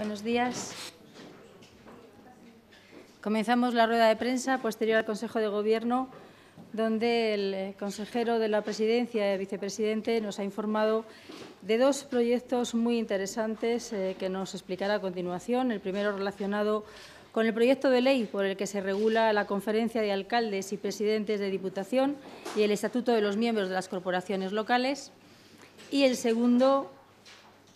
Buenos días. Comenzamos la rueda de prensa posterior al Consejo de Gobierno, donde el eh, consejero de la Presidencia y vicepresidente nos ha informado de dos proyectos muy interesantes eh, que nos explicará a continuación. El primero relacionado con el proyecto de ley por el que se regula la Conferencia de Alcaldes y Presidentes de Diputación y el Estatuto de los Miembros de las Corporaciones Locales. Y el segundo,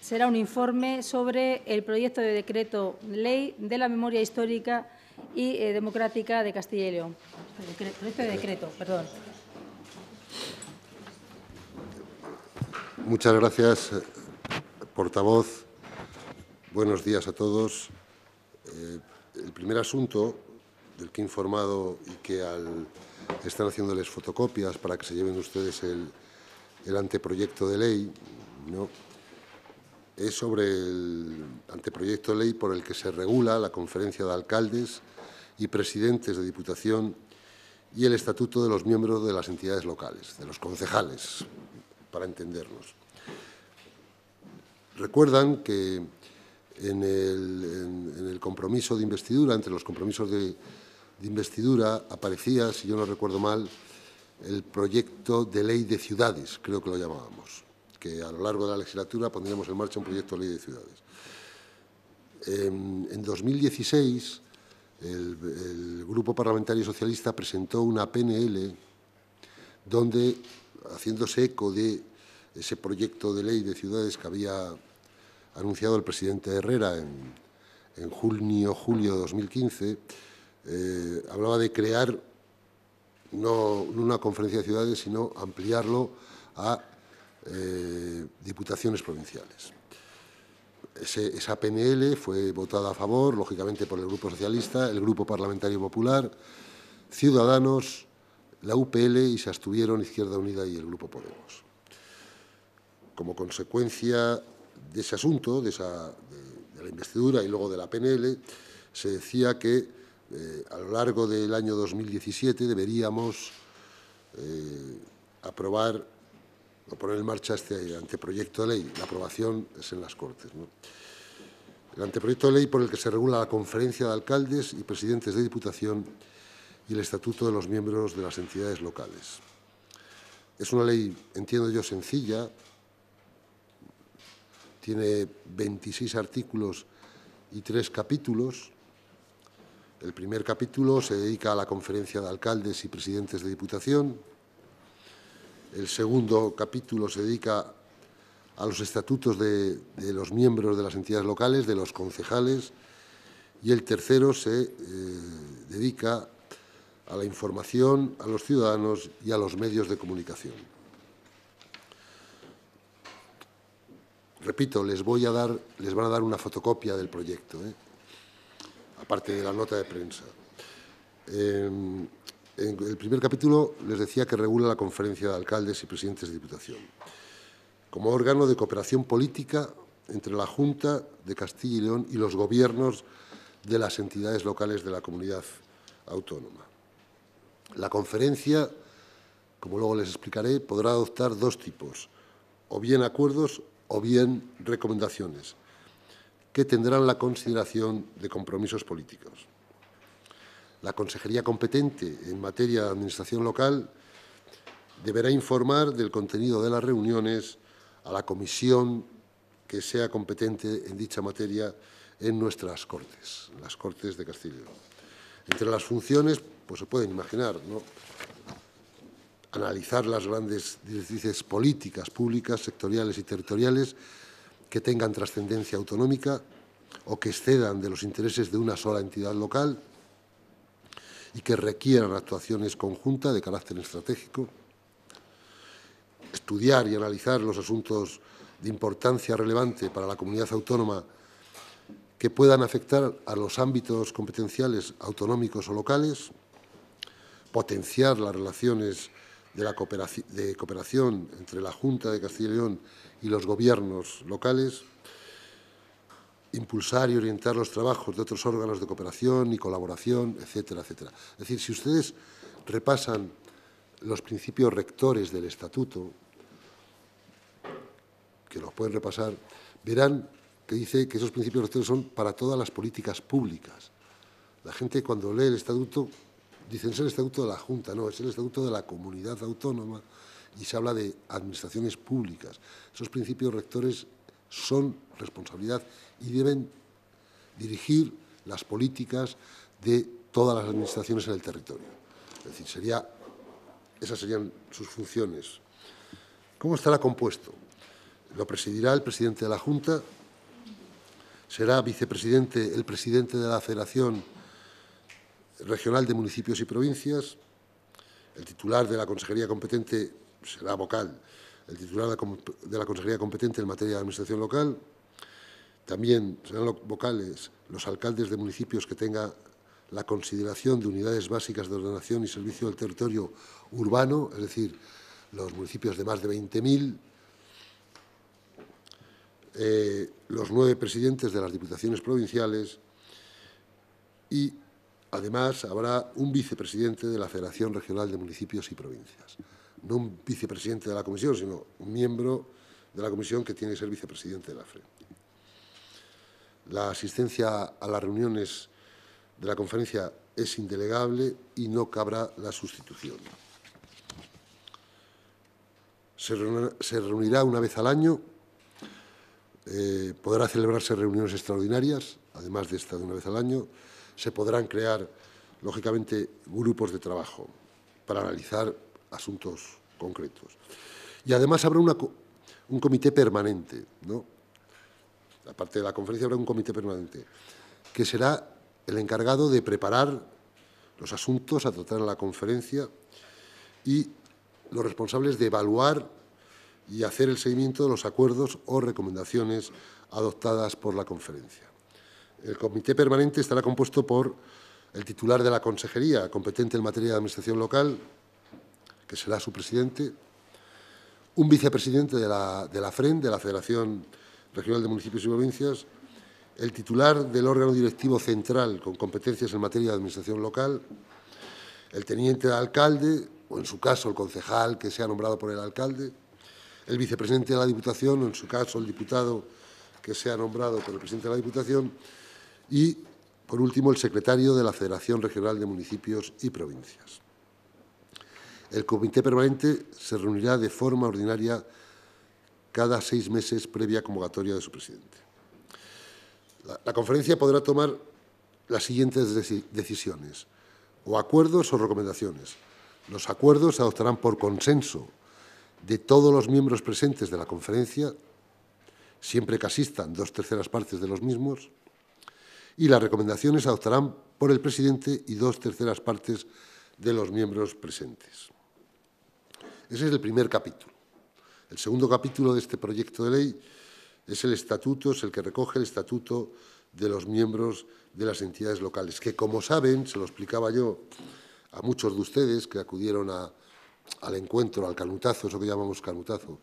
será un informe sobre el proyecto de decreto ley de la memoria histórica y eh, democrática de Castilla y León. Proyecto este de este decreto, perdón. Muchas gracias, eh, portavoz. Buenos días a todos. Eh, el primer asunto del que he informado y que al, están haciéndoles fotocopias para que se lleven ustedes el, el anteproyecto de ley, ¿no? es sobre el anteproyecto de ley por el que se regula la Conferencia de Alcaldes y Presidentes de Diputación y el Estatuto de los Miembros de las Entidades Locales, de los concejales, para entendernos. Recuerdan que en el, compromiso de investidura, entre los compromisos de investidura, aparecía, si yo no recuerdo mal, el proyecto de ley de ciudades, creo que lo llamábamos que a lo largo de la legislatura pondríamos en marcha un proyecto de ley de ciudades. En, 2016, el, Grupo Parlamentario Socialista presentó una PNL donde, haciéndose eco de ese proyecto de ley de ciudades que había anunciado el presidente Herrera en, en junio julio de 2015, eh, hablaba de crear no una conferencia de ciudades, sino ampliarlo a eh, diputaciones provinciales. esa PNL fue votada a favor, lógicamente, por el Grupo Socialista, el Grupo Parlamentario Popular, Ciudadanos, la UPL y se abstuvieron Izquierda Unida y el Grupo Podemos. Como consecuencia de ese asunto, de, la investidura y luego de la PNL, se decía que eh, a lo largo del año 2017 deberíamos eh, aprobar lo poner en marcha este anteproyecto de ley. La aprobación es en las Cortes. El anteproyecto de ley por el que se regula la conferencia de alcaldes y presidentes de diputación y el estatuto de los miembros de las entidades locales. Es una ley, entiendo yo, sencilla. Tiene 26 artículos y tres capítulos. El primer capítulo se dedica a la conferencia de alcaldes y presidentes de diputación. El segundo capítulo se dedica a los estatutos de, los miembros de las entidades locales, de los concejales, y el tercero se eh, dedica a la información a los ciudadanos y a los medios de comunicación. Repito, les voy a dar, les van a dar una fotocopia del proyecto, eh, aparte de la nota de prensa. Em, en el primer capítulo les decía que regula la Conferencia de Alcaldes y Presidentes de Diputación, como órgano de cooperación política entre la Junta de Castilla y León y los gobiernos de las entidades locales de la comunidad autónoma. La conferencia, como luego les explicaré, podrá adoptar dos tipos, o bien acuerdos o bien recomendaciones, que tendrán la consideración de compromisos políticos la consejería competente en materia de administración local deberá informar del contenido de las reuniones a la comisión que sea competente en dicha materia en nuestras Cortes, las Cortes de Castilla. Entre las funciones, pues se pueden imaginar, analizar las grandes directrices políticas, públicas, sectoriales y territoriales que tengan trascendencia autonómica o que excedan de los intereses de una sola entidad local, y que requieran actuaciones conjuntas de carácter estratégico, estudiar y analizar los asuntos de importancia relevante para la comunidad autónoma que puedan afectar a los ámbitos competenciales autonómicos o locales, potenciar las relaciones de, cooperación entre la Junta de Castilla y León y los gobiernos locales, impulsar y orientar los trabajos de otros órganos de cooperación y colaboración, etcétera, etcétera. Es decir, si ustedes repasan los principios rectores del Estatuto, que los pueden repasar, verán que dice que esos principios rectores son para todas las políticas públicas. La gente cuando lee el Estatuto dicen es el Estatuto de la Junta, no, es el Estatuto de la Comunidad Autónoma y se habla de administraciones públicas. Esos principios rectores son responsabilidad y deben dirigir las políticas de todas las administraciones en el territorio. Es decir, esas serían sus funciones. ¿Cómo estará compuesto? Lo presidirá el presidente de la Junta, será vicepresidente el presidente de la Federación Regional de Municipios y Provincias, el titular de la consejería competente será vocal, el titular de la consejería competente en materia de administración local, también serán vocales los alcaldes de municipios que tengan la consideración de unidades básicas de ordenación y servicio del territorio urbano, es decir, los municipios de más de 20.000, eh, los nueve presidentes de las diputaciones provinciales y, además, habrá un vicepresidente de la Federación Regional de Municipios y Provincias. No un vicepresidente de la comisión, sino un miembro de la comisión que tiene que ser vicepresidente de la Frente. La asistencia a las reuniones de la conferencia es indelegable y no cabrá la sustitución. Se reunirá una vez al año, eh, podrá celebrarse reuniones extraordinarias, además de esta de una vez al año, se podrán crear, lógicamente, grupos de trabajo para analizar asuntos concretos. Y además habrá un comité permanente, ¿no? aparte de la conferencia, habrá un comité permanente, que será el encargado de preparar los asuntos a tratar en la conferencia y los responsables de evaluar y hacer el seguimiento de los acuerdos o recomendaciones adoptadas por la conferencia. El comité permanente estará compuesto por el titular de la consejería, competente en materia de administración local, que será su presidente, un vicepresidente de la, de la FREN, de la Federación Regional de Municipios y Provincias, el titular del órgano directivo central con competencias en materia de administración local, el teniente de alcalde, o en su caso el concejal que sea nombrado por el alcalde, el vicepresidente de la Diputación, o en su caso el diputado que sea nombrado por el presidente de la Diputación, y, por último, el secretario de la Federación Regional de Municipios y Provincias. El Comité Permanente se reunirá de forma ordinaria cada seis meses previa convocatoria de su presidente. La, conferencia podrá tomar las siguientes decisiones, o acuerdos o recomendaciones. Los acuerdos se adoptarán por consenso de todos los miembros presentes de la conferencia, siempre que asistan dos terceras partes de los mismos, y las recomendaciones se adoptarán por el presidente y dos terceras partes de los miembros presentes. Ese es el primer capítulo. El segundo capítulo de este proyecto de ley es el estatuto, es el que recoge el estatuto de los miembros de las entidades locales, que como saben, se lo explicaba yo a muchos de ustedes que acudieron al encuentro, al canutazo, eso que llamamos canutazo,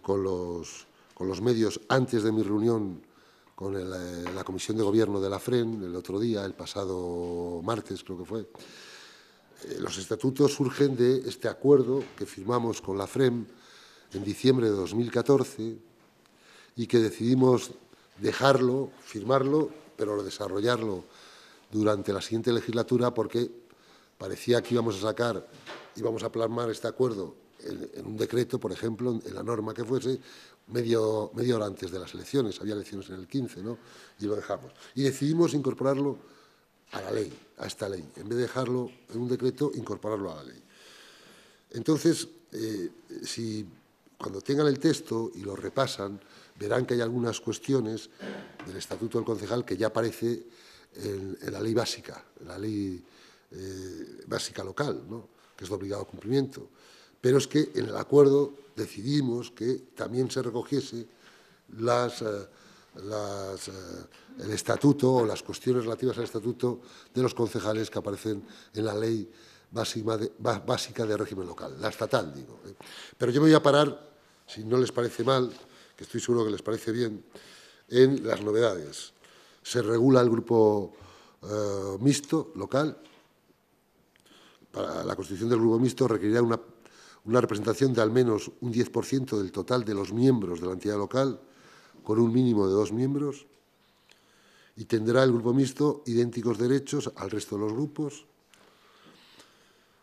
con los, medios antes de mi reunión con eh, la Comisión de Gobierno de la Frem, el otro día, el pasado martes creo que fue. Eh, los estatutos surgen de este acuerdo que firmamos con la Frem, en diciembre de 2014 y que decidimos dejarlo, firmarlo, pero desarrollarlo durante la siguiente legislatura porque parecía que íbamos a sacar, íbamos a plasmar este acuerdo en, un decreto, por ejemplo, en la norma que fuese, medio, media hora antes de las elecciones, había elecciones en el 15, ¿no? Y lo dejamos. Y decidimos incorporarlo a la ley, a esta ley, en vez de dejarlo en un decreto, incorporarlo a la ley. Entonces, eh, si cuando tengan el texto y lo repasan, verán que hay algunas cuestiones del Estatuto del Concejal que ya aparece en, la ley básica, la ley eh, básica local, que es de obligado cumplimiento. Pero es que en el acuerdo decidimos que también se recogiese eh, eh, el estatuto o las cuestiones relativas al estatuto de los concejales que aparecen en la ley básica de, régimen local, la estatal, digo. ¿eh? Pero yo me voy a parar, si no les parece mal, que estoy seguro que les parece bien, en las novedades. Se regula el grupo eh, mixto local. Para la constitución del grupo mixto requerirá una, una representación de al menos un 10% del total de los miembros de la entidad local, con un mínimo de dos miembros, y tendrá el grupo mixto idénticos derechos al resto de los grupos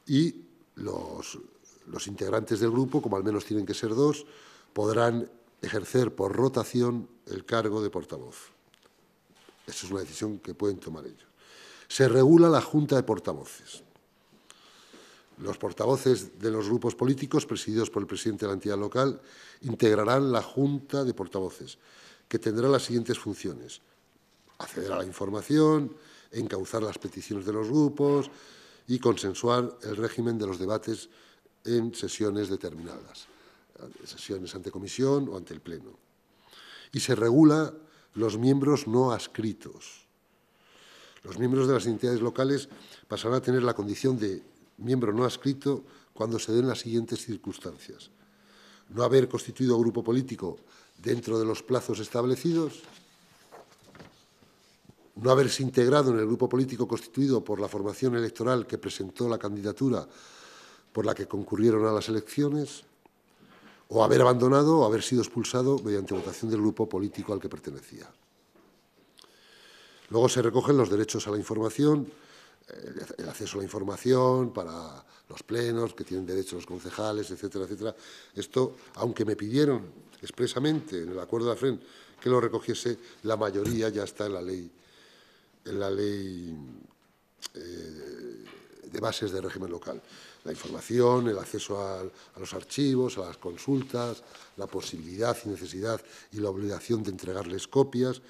y los, integrantes del grupo, como al menos tienen que ser dos, podrán ejercer por rotación el cargo de portavoz. Esa es una decisión que pueden tomar ellos. Se regula la Junta de Portavoces. Los portavoces de los grupos políticos, presididos por el presidente de la entidad local, integrarán la Junta de Portavoces, que tendrá las siguientes funciones. Acceder a la información, encauzar las peticiones de los grupos, y consensuar el régimen de los debates en sesiones determinadas, eh, sesiones ante comisión o ante el Pleno. Y se regula los miembros no adscritos. Los miembros de las entidades locales pasarán a tener la condición de miembro no adscrito cuando se den las siguientes circunstancias. No haber constituido grupo político dentro de los plazos establecidos, no haberse integrado en el grupo político constituido por la formación electoral que presentó la candidatura por la que concurrieron a las elecciones, o haber abandonado o haber sido expulsado mediante votación del grupo político al que pertenecía. Luego se recogen los derechos a la información, eh, el acceso a la información para los plenos, que tienen derecho los concejales, etcétera, etcétera. Esto, aunque me pidieron expresamente en el acuerdo de AFREN que lo recogiese, la mayoría ya está en la ley ...en la ley eh, de bases de régimen local. La información, el acceso a, a, los archivos, a las consultas, la posibilidad y necesidad y la obligación de entregarles copias,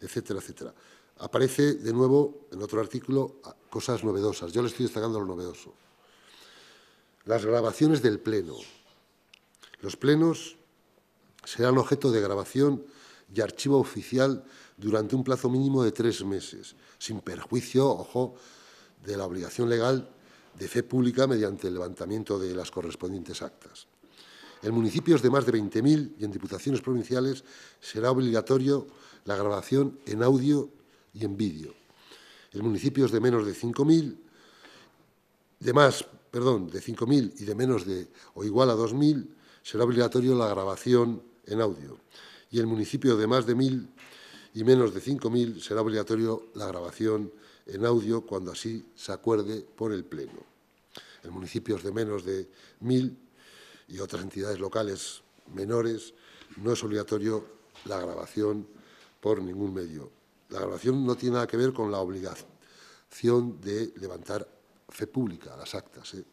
etcétera, etcétera. Aparece de nuevo en otro artículo cosas novedosas. Yo le estoy destacando lo novedoso. Las grabaciones del pleno. Los plenos serán objeto de grabación y archivo oficial durante un plazo mínimo de tres meses, sin perjuicio, ojo, de la obligación legal de fe pública mediante el levantamiento de las correspondientes actas. En municipios de más de 20.000 y en diputaciones provinciales será obligatorio la grabación en audio y en vídeo. En municipios de menos de 5.000, de perdón, de y de menos de o igual a 2.000 será obligatorio la grabación en audio. Y el municipio de más de 1.000 y menos de 5.000 será obligatorio la grabación en audio cuando así se acuerde por el Pleno. En municipios de menos de 1.000 y otras entidades locales menores no es obligatorio la grabación por ningún medio. La grabación no tiene nada que ver con la obligación de levantar fe pública, a las actas. ¿eh?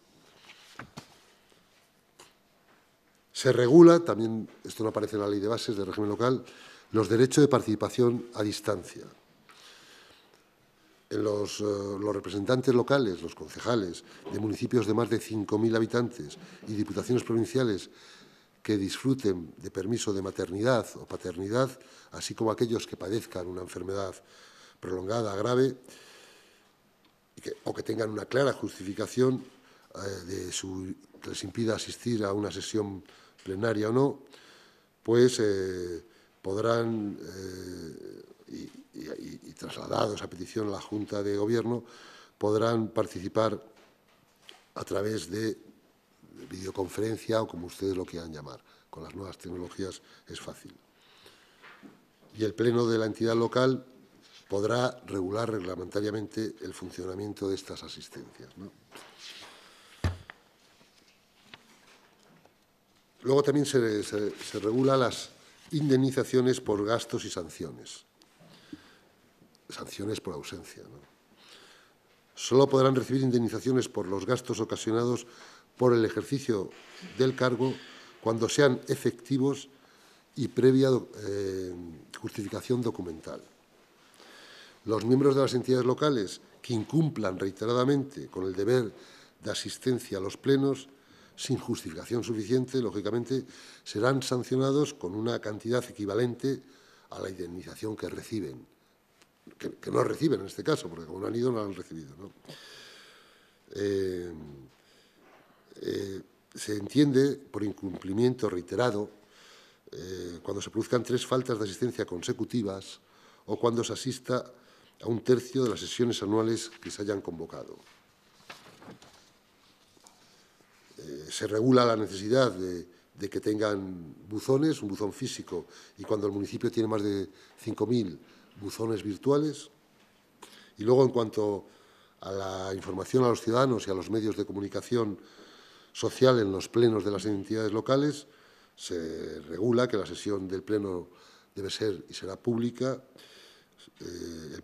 Se regula, también esto no aparece en la ley de bases del régimen local, los derechos de participación a distancia. Los, eh, los, representantes locales, los concejales de municipios de más de 5.000 habitantes y diputaciones provinciales que disfruten de permiso de maternidad o paternidad, así como aquellos que padezcan una enfermedad prolongada, grave, o que tengan una clara justificación eh, de su, que les impida asistir a una sesión plenaria o no, pues eh, podrán, eh, y, y, y, trasladados a petición a la Junta de Gobierno, podrán participar a través de videoconferencia o como ustedes lo quieran llamar. Con las nuevas tecnologías es fácil. Y el Pleno de la entidad local podrá regular reglamentariamente el funcionamiento de estas asistencias. Luego también se, se, se regula las, indemnizaciones por gastos y sanciones. Sanciones por ausencia. Solo podrán recibir indemnizaciones por los gastos ocasionados por el ejercicio del cargo cuando sean efectivos y previa eh, justificación documental. Los miembros de las entidades locales que incumplan reiteradamente con el deber de asistencia a los plenos sin justificación suficiente, lógicamente, serán sancionados con una cantidad equivalente a la indemnización que reciben, que, no reciben en este caso, porque como no han ido, no han recibido. Eh, eh, se entiende por incumplimiento reiterado eh, cuando se produzcan tres faltas de asistencia consecutivas o cuando se asista a un tercio de las sesiones anuales que se hayan convocado. Eh, se regula la necesidad de, que tengan buzones, un buzón físico, y cuando el municipio tiene más de 5.000 buzones virtuales. Y luego, en cuanto a la información a los ciudadanos y a los medios de comunicación social en los plenos de las entidades locales, se regula que la sesión del pleno debe ser y será pública. Eh,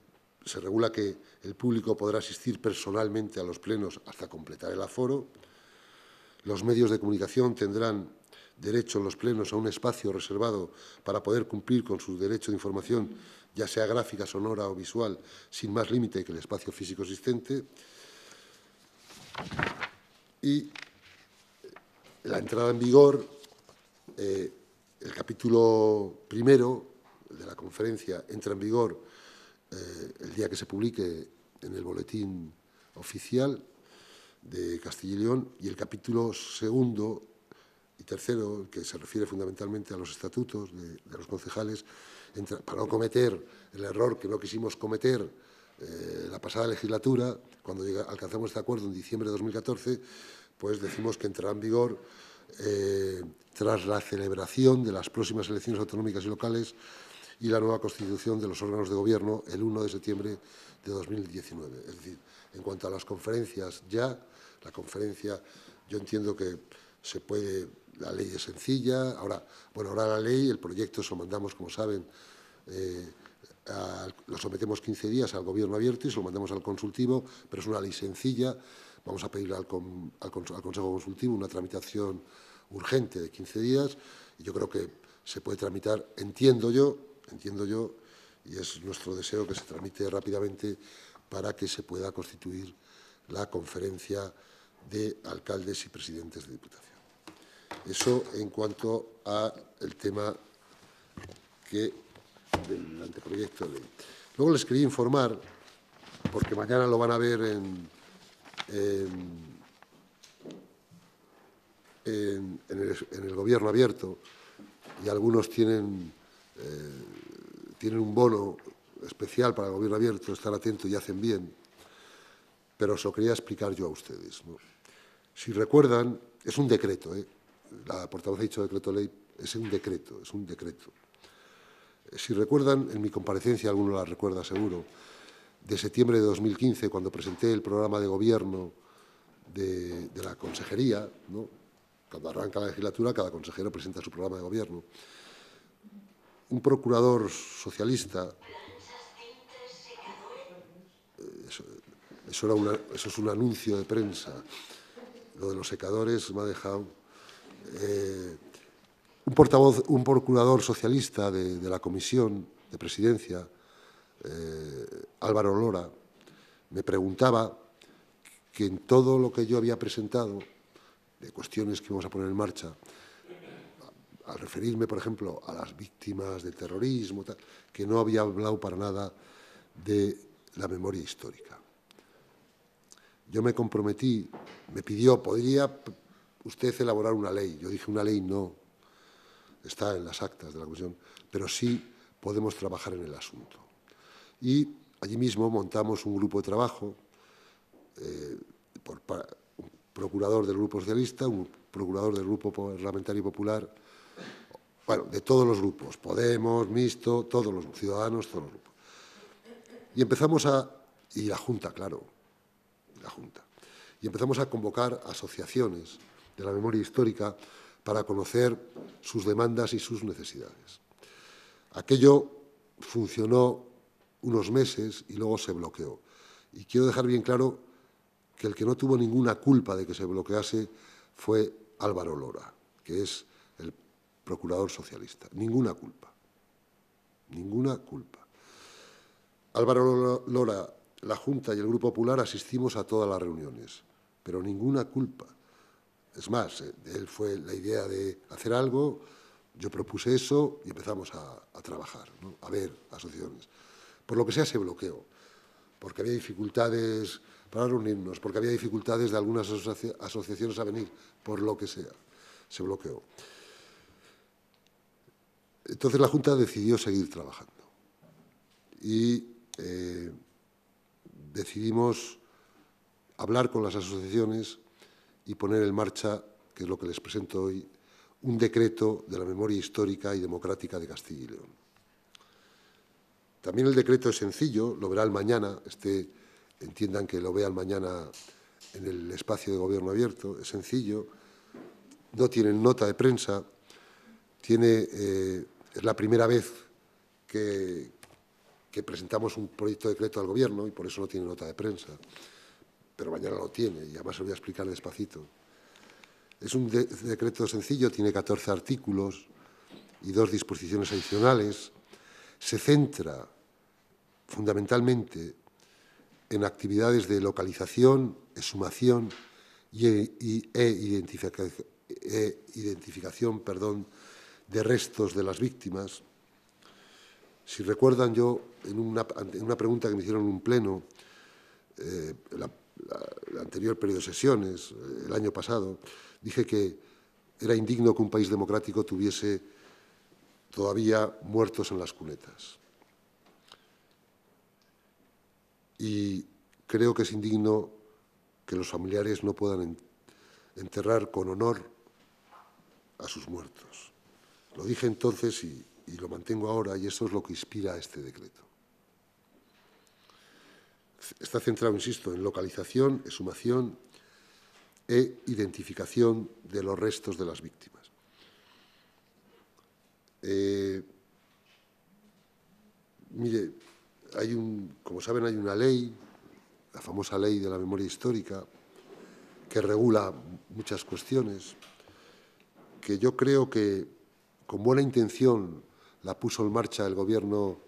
se regula que el público podrá asistir personalmente a los plenos hasta completar el aforo los medios de comunicación tendrán derecho en los plenos a un espacio reservado para poder cumplir con su derecho de información, ya sea gráfica, sonora o visual, sin más límite que el espacio físico existente. Y la entrada en vigor, eh, el capítulo primero de la conferencia entra en vigor eh, el día que se publique en el boletín oficial de Castilla y León y el capítulo segundo y tercero, que se refiere fundamentalmente a los estatutos de, los concejales, para no cometer el error que no quisimos cometer eh, la pasada legislatura, cuando alcanzamos este acuerdo en diciembre de 2014, pues decimos que entrará en vigor eh, tras la celebración de las próximas elecciones autonómicas y locales y la nueva constitución de los órganos de gobierno el 1 de septiembre de 2019. Es decir, en cuanto a las conferencias, ya la conferencia, yo entiendo que se puede, la ley es sencilla, ahora, bueno, ahora la ley, el proyecto se lo mandamos, como saben, eh, lo sometemos 15 días al gobierno abierto y se lo mandamos al consultivo, pero es una ley sencilla, vamos a pedirle al, al Consejo Consultivo una tramitación urgente de 15 días y yo creo que se puede tramitar, entiendo yo, entiendo yo, y es nuestro deseo que se tramite rápidamente para que se pueda constituir la conferencia de alcaldes y presidentes de diputación. Eso en cuanto al tema que del anteproyecto de ley. Luego les quería informar, porque mañana lo van a ver en, el, Gobierno abierto y algunos tienen, eh, tienen un bono especial para el gobierno abierto estar atento y hacen bien, pero os lo quería explicar yo a ustedes. Si recuerdan, es un decreto, ¿eh? la portavoz ha dicho decreto ley, es un decreto, es un decreto. Si recuerdan, en mi comparecencia, alguno la recuerda seguro, de septiembre de 2015, cuando presenté el programa de gobierno de, la consejería, ¿no? cuando arranca la legislatura, cada consejero presenta su programa de gobierno. Un procurador socialista Eso, es un anuncio de prensa. Lo de los secadores me ha dejado... Eh, un portavoz, un procurador socialista de, la comisión de presidencia, eh, Álvaro Lora, me preguntaba que en todo lo que yo había presentado, de cuestiones que íbamos a poner en marcha, al referirme, por ejemplo, a las víctimas del terrorismo, que no había hablado para nada de la memoria histórica. Yo me comprometí, me pidió, ¿podría usted elaborar una ley? Yo dije, una ley no, está en las actas de la comisión, pero sí podemos trabajar en el asunto. Y allí mismo montamos un grupo de trabajo, eh, un procurador del Grupo Socialista, un procurador del Grupo Parlamentario Popular, bueno, de todos los grupos, Podemos, Mixto, todos los ciudadanos, todos los grupos. Y empezamos a, y la Junta, claro, la Junta. Y empezamos a convocar asociaciones de la memoria histórica para conocer sus demandas y sus necesidades. Aquello funcionó unos meses y luego se bloqueó. Y quiero dejar bien claro que el que no tuvo ninguna culpa de que se bloquease fue Álvaro Lora, que es el procurador socialista. Ninguna culpa. Ninguna culpa. Álvaro Lora la Junta y el Grupo Popular asistimos a todas las reuniones, pero ninguna culpa. Es más, eh, él fue la idea de hacer algo, yo propuse eso y empezamos a, trabajar, a ver asociaciones. Por lo que sea, se bloqueó, porque había dificultades para reunirnos, porque había dificultades de algunas asociaciones a venir, por lo que sea, se bloqueó. Entonces la Junta decidió seguir trabajando y eh, decidimos hablar con las asociaciones y poner en marcha, que es lo que les presento hoy, un decreto de la memoria histórica y democrática de Castilla y León. También el decreto es sencillo, lo verán mañana, este, entiendan que lo vean mañana en el espacio de gobierno abierto, es sencillo, no tienen nota de prensa, tiene, eh, es la primera vez que, presentamos un proyecto de decreto al Gobierno y por eso no tiene nota de prensa. Pero mañana lo tiene y además se lo voy a explicar despacito. Es un decreto sencillo, tiene 14 artículos y dos disposiciones adicionales. Se centra fundamentalmente en actividades de localización, exhumación y, e, e, identificación de restos de las víctimas si recuerdan, yo en una, pregunta que me hicieron en un pleno, el eh, anterior periodo de sesiones, eh, el año pasado, dije que era indigno que un país democrático tuviese todavía muertos en las cunetas. Y creo que es indigno que los familiares no puedan enterrar con honor a sus muertos. Lo dije entonces y y lo mantengo ahora, y eso es lo que inspira este decreto. Está centrado, insisto, en localización, exhumación e identificación de los restos de las víctimas. Eh, mire, hay un, como saben, hay una ley, la famosa ley de la memoria histórica, que regula muchas cuestiones, que yo creo que con buena intención la puso en marcha el gobierno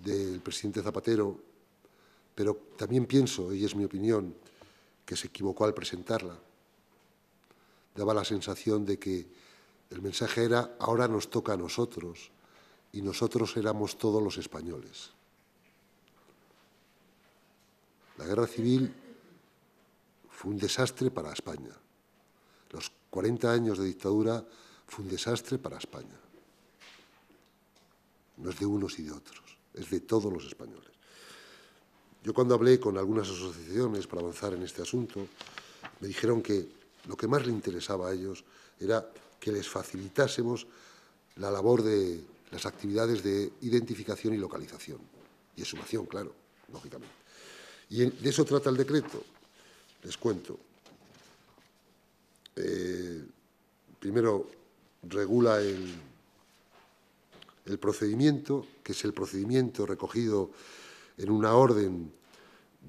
del presidente Zapatero, pero también pienso, y es mi opinión, que se equivocó al presentarla. Daba la sensación de que el mensaje era ahora nos toca a nosotros y nosotros éramos todos los españoles. La guerra civil fue un desastre para España. Los 40 años de dictadura fue un desastre para España no es de unos y de otros, es de todos los españoles. Yo cuando hablé con algunas asociaciones para avanzar en este asunto, me dijeron que lo que más le interesaba a ellos era que les facilitásemos la labor de las actividades de identificación y localización, y sumación, claro, lógicamente. Y de eso trata el decreto, les cuento. Eh, primero, regula el el procedimiento, que es el procedimiento recogido en una orden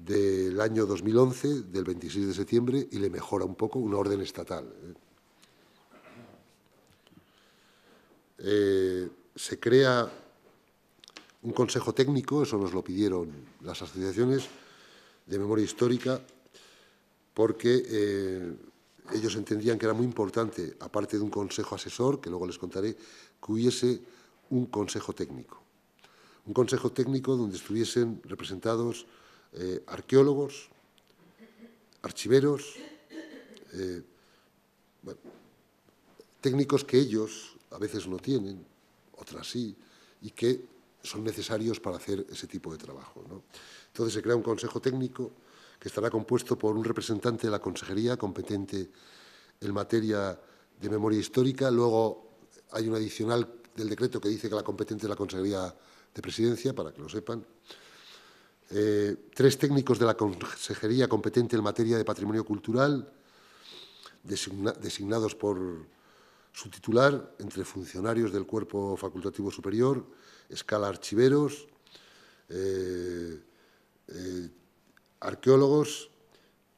del año 2011, del 26 de septiembre, y le mejora un poco una orden estatal. ¿eh? Eh, se crea un consejo técnico, eso nos lo pidieron las asociaciones de memoria histórica, porque eh, ellos entendían que era muy importante, aparte de un consejo asesor, que luego les contaré, que hubiese un consejo técnico. Un consejo técnico donde estuviesen representados eh, arqueólogos, archiveros, eh, técnicos que ellos a veces no tienen, otras sí, y que son necesarios para hacer ese tipo de trabajo. Entonces se crea un consejo técnico que estará compuesto por un representante de la consejería competente en materia de memoria histórica, luego hay un adicional del decreto que dice que la competencia es la Consejería de Presidencia, para que lo sepan. Eh, tres técnicos de la Consejería competente en materia de patrimonio cultural, designados por su titular, entre funcionarios del Cuerpo Facultativo Superior, escala archiveros, eh, eh, arqueólogos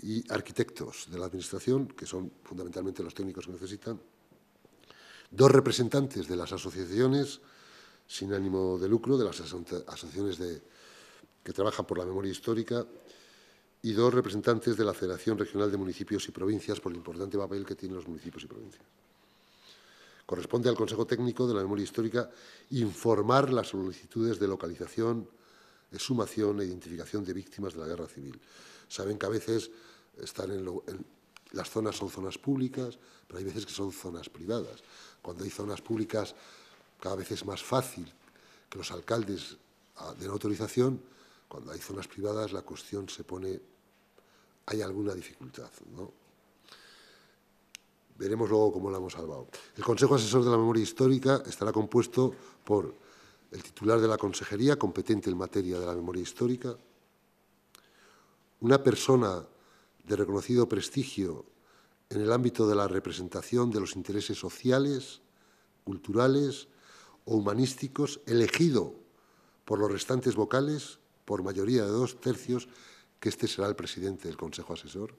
y arquitectos de la Administración, que son fundamentalmente los técnicos que necesitan, dos representantes de las asociaciones sin ánimo de lucro, de las asociaciones que trabajan por la memoria histórica, y dos representantes de la Federación Regional de Municipios y Provincias por el importante papel que tienen los municipios y provincias. Corresponde al Consejo Técnico de la Memoria Histórica informar las solicitudes de localización, sumación e identificación de víctimas de la guerra civil. Saben que a veces están las zonas son zonas públicas, pero hay veces que son zonas privadas cuando hay zonas públicas cada vez es más fácil que los alcaldes ah, den autorización, cuando hay zonas privadas la cuestión se pone, hay alguna dificultad. Veremos luego cómo la hemos salvado. El Consejo Asesor de la Memoria Histórica estará compuesto por el titular de la consejería competente en materia de la memoria histórica, una persona de reconocido prestigio en el ámbito de la representación de los intereses sociales, culturales o humanísticos, elegido por los restantes vocales por mayoría de dos tercios, que este será el presidente del Consejo Asesor.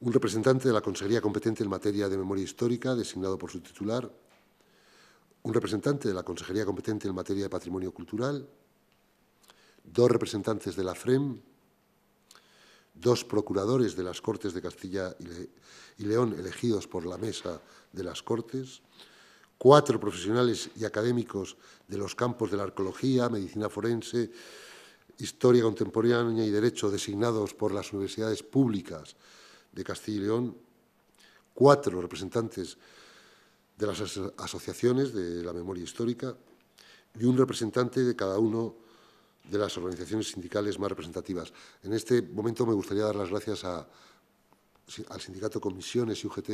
Un representante de la Consejería competente en materia de memoria histórica, designado por su titular. Un representante de la Consejería competente en materia de patrimonio cultural. Dos representantes de la FREM, dos procuradores de las Cortes de Castilla y, León elegidos por la Mesa de las Cortes, cuatro profesionales y académicos de los campos de la arqueología, medicina forense, historia contemporánea y derecho designados por las universidades públicas de Castilla y León, cuatro representantes de las asociaciones de la memoria histórica y un representante de cada uno de las organizaciones sindicales más representativas. En este momento me gustaría dar las gracias a, al sindicato Comisiones y UGT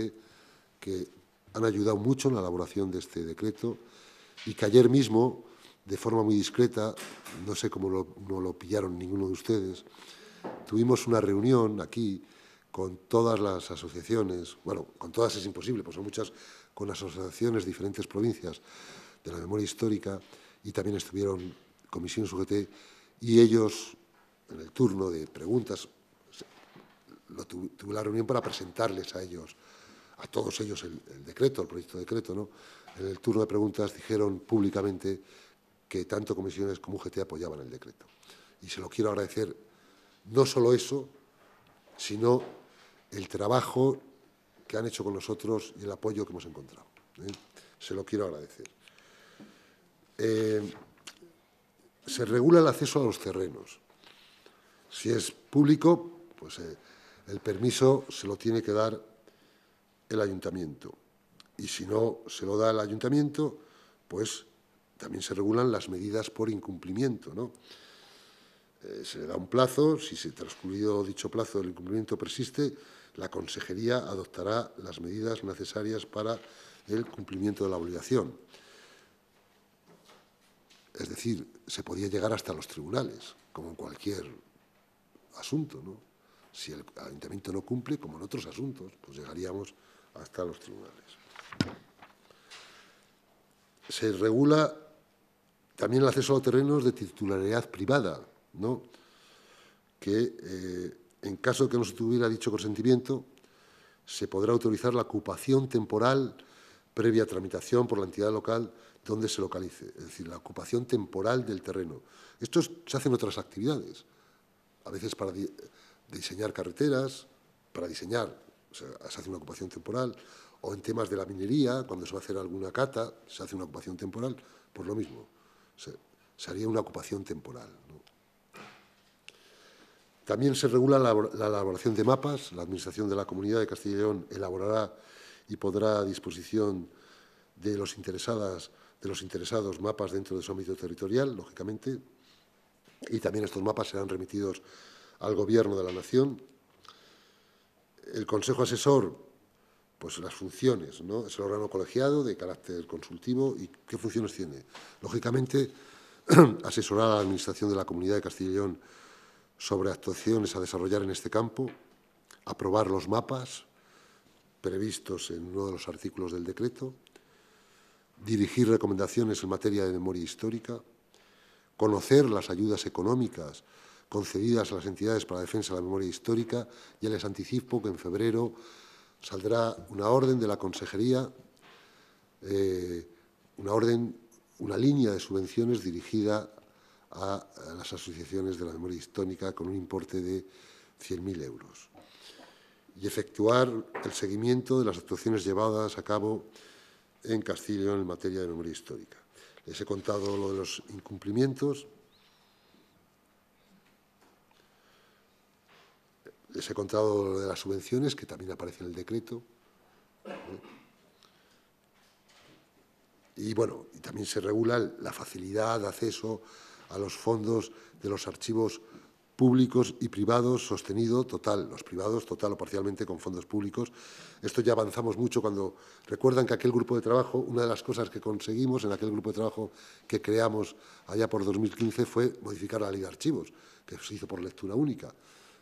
que han ayudado mucho en la elaboración de este decreto y que ayer mismo, de forma muy discreta, no sé cómo no lo pillaron ninguno de ustedes, tuvimos una reunión aquí con todas las asociaciones, bueno, con todas es imposible, pues son muchas, con asociaciones de diferentes provincias de la memoria histórica y también estuvieron comisiones UGT, y ellos, en el turno de preguntas, tuve la reunión para presentarles a ellos, a todos ellos, el, decreto, el proyecto de decreto. ¿no? En el turno de preguntas dijeron públicamente que tanto comisiones como UGT apoyaban el decreto. Y se lo quiero agradecer, no solo eso, sino el trabajo que han hecho con nosotros y el apoyo que hemos encontrado. ¿eh? Se lo quiero agradecer. Eh, se regula el acceso a los terrenos. Si es público, pues eh, el permiso se lo tiene que dar el ayuntamiento. Y si no se lo da el ayuntamiento, pues también se regulan las medidas por incumplimiento. Eh, se le da un plazo, si se transcurrido dicho plazo el incumplimiento persiste, la consejería adoptará las medidas necesarias para el cumplimiento de la obligación. Es decir, se podía llegar hasta los tribunales, como en cualquier asunto, Si el ayuntamiento no cumple, como en otros asuntos, pues llegaríamos hasta los tribunales. Se regula también el acceso a terrenos de titularidad privada, ¿no? que eh, en caso de que no se tuviera dicho consentimiento, se podrá autorizar la ocupación temporal previa tramitación por la entidad local dónde se localice, es decir, la ocupación temporal del terreno. Esto se hace en otras actividades, a veces para diseñar carreteras, para diseñar, se hace una ocupación temporal, o en temas de la minería, cuando se va a hacer alguna cata, se hace una ocupación temporal, por lo mismo, se, haría una ocupación temporal. También se regula la, elaboración de mapas. La Administración de la Comunidad de Castilla y León elaborará y podrá a disposición de los interesados de los interesados mapas dentro de su ámbito territorial, lógicamente, y también estos mapas serán remitidos al Gobierno de la Nación. El Consejo Asesor, pues las funciones, ¿no? Es el órgano colegiado de carácter consultivo y qué funciones tiene. Lógicamente, asesorar a la Administración de la Comunidad de Castilla y León sobre actuaciones a desarrollar en este campo, aprobar los mapas previstos en uno de los artículos del decreto, dirigir recomendaciones en materia de memoria histórica, conocer las ayudas económicas concedidas a las entidades para la defensa de la memoria histórica. Ya les anticipo que en febrero saldrá una orden de la Consejería, eh, una orden, una línea de subvenciones dirigida a, a las asociaciones de la memoria histórica con un importe de 100.000 euros y efectuar el seguimiento de las actuaciones llevadas a cabo en Castilla en materia de memoria histórica. Les he contado lo de los incumplimientos. Les he contado lo de las subvenciones, que también aparece en el decreto. Y bueno, y también se regula la facilidad de acceso a los fondos de los archivos públicos y privados sostenido total, los privados total o parcialmente con fondos públicos. Esto ya avanzamos mucho cuando recuerdan que aquel grupo de trabajo, una de las cosas que conseguimos en aquel grupo de trabajo que creamos allá por 2015 fue modificar la ley de archivos, que se hizo por lectura única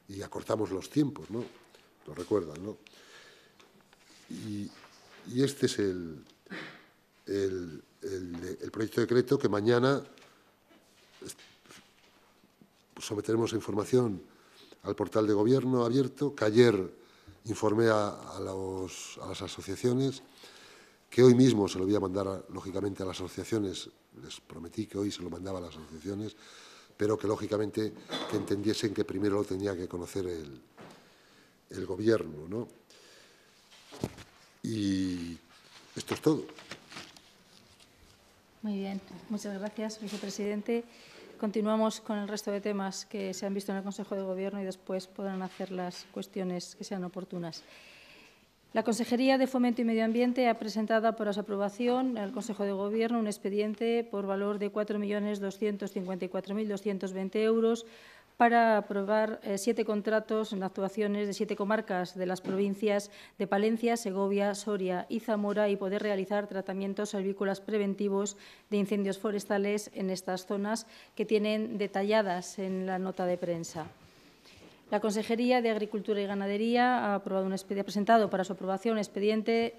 y acortamos los tiempos, ¿no? Lo recuerdan, ¿no? Y, este es el proyecto de decreto que mañana someteremos información al portal de gobierno abierto, que ayer informé a, las asociaciones, que hoy mismo se lo voy a mandar, lógicamente, a las asociaciones, les prometí que hoy se lo mandaba a las asociaciones, pero que, lógicamente, que entendiesen que primero lo tenía que conocer el, gobierno, Y esto es todo. Muy bien, muchas gracias, vicepresidente. Continuamos con el resto de temas que se han visto en el Consejo de Gobierno y después podrán hacer las cuestiones que sean oportunas. La Consejería de Fomento y Medio Ambiente ha presentado para su aprobación al Consejo de Gobierno un expediente por valor de 4.254.220 euros para aprobar eh, siete contratos en actuaciones de siete comarcas de las provincias de Palencia, Segovia, Soria y Zamora y poder realizar tratamientos alvícolas preventivos de incendios forestales en estas zonas que tienen detalladas en la nota de prensa. La Consejería de Agricultura y Ganadería ha, aprobado un ha presentado para su aprobación un expediente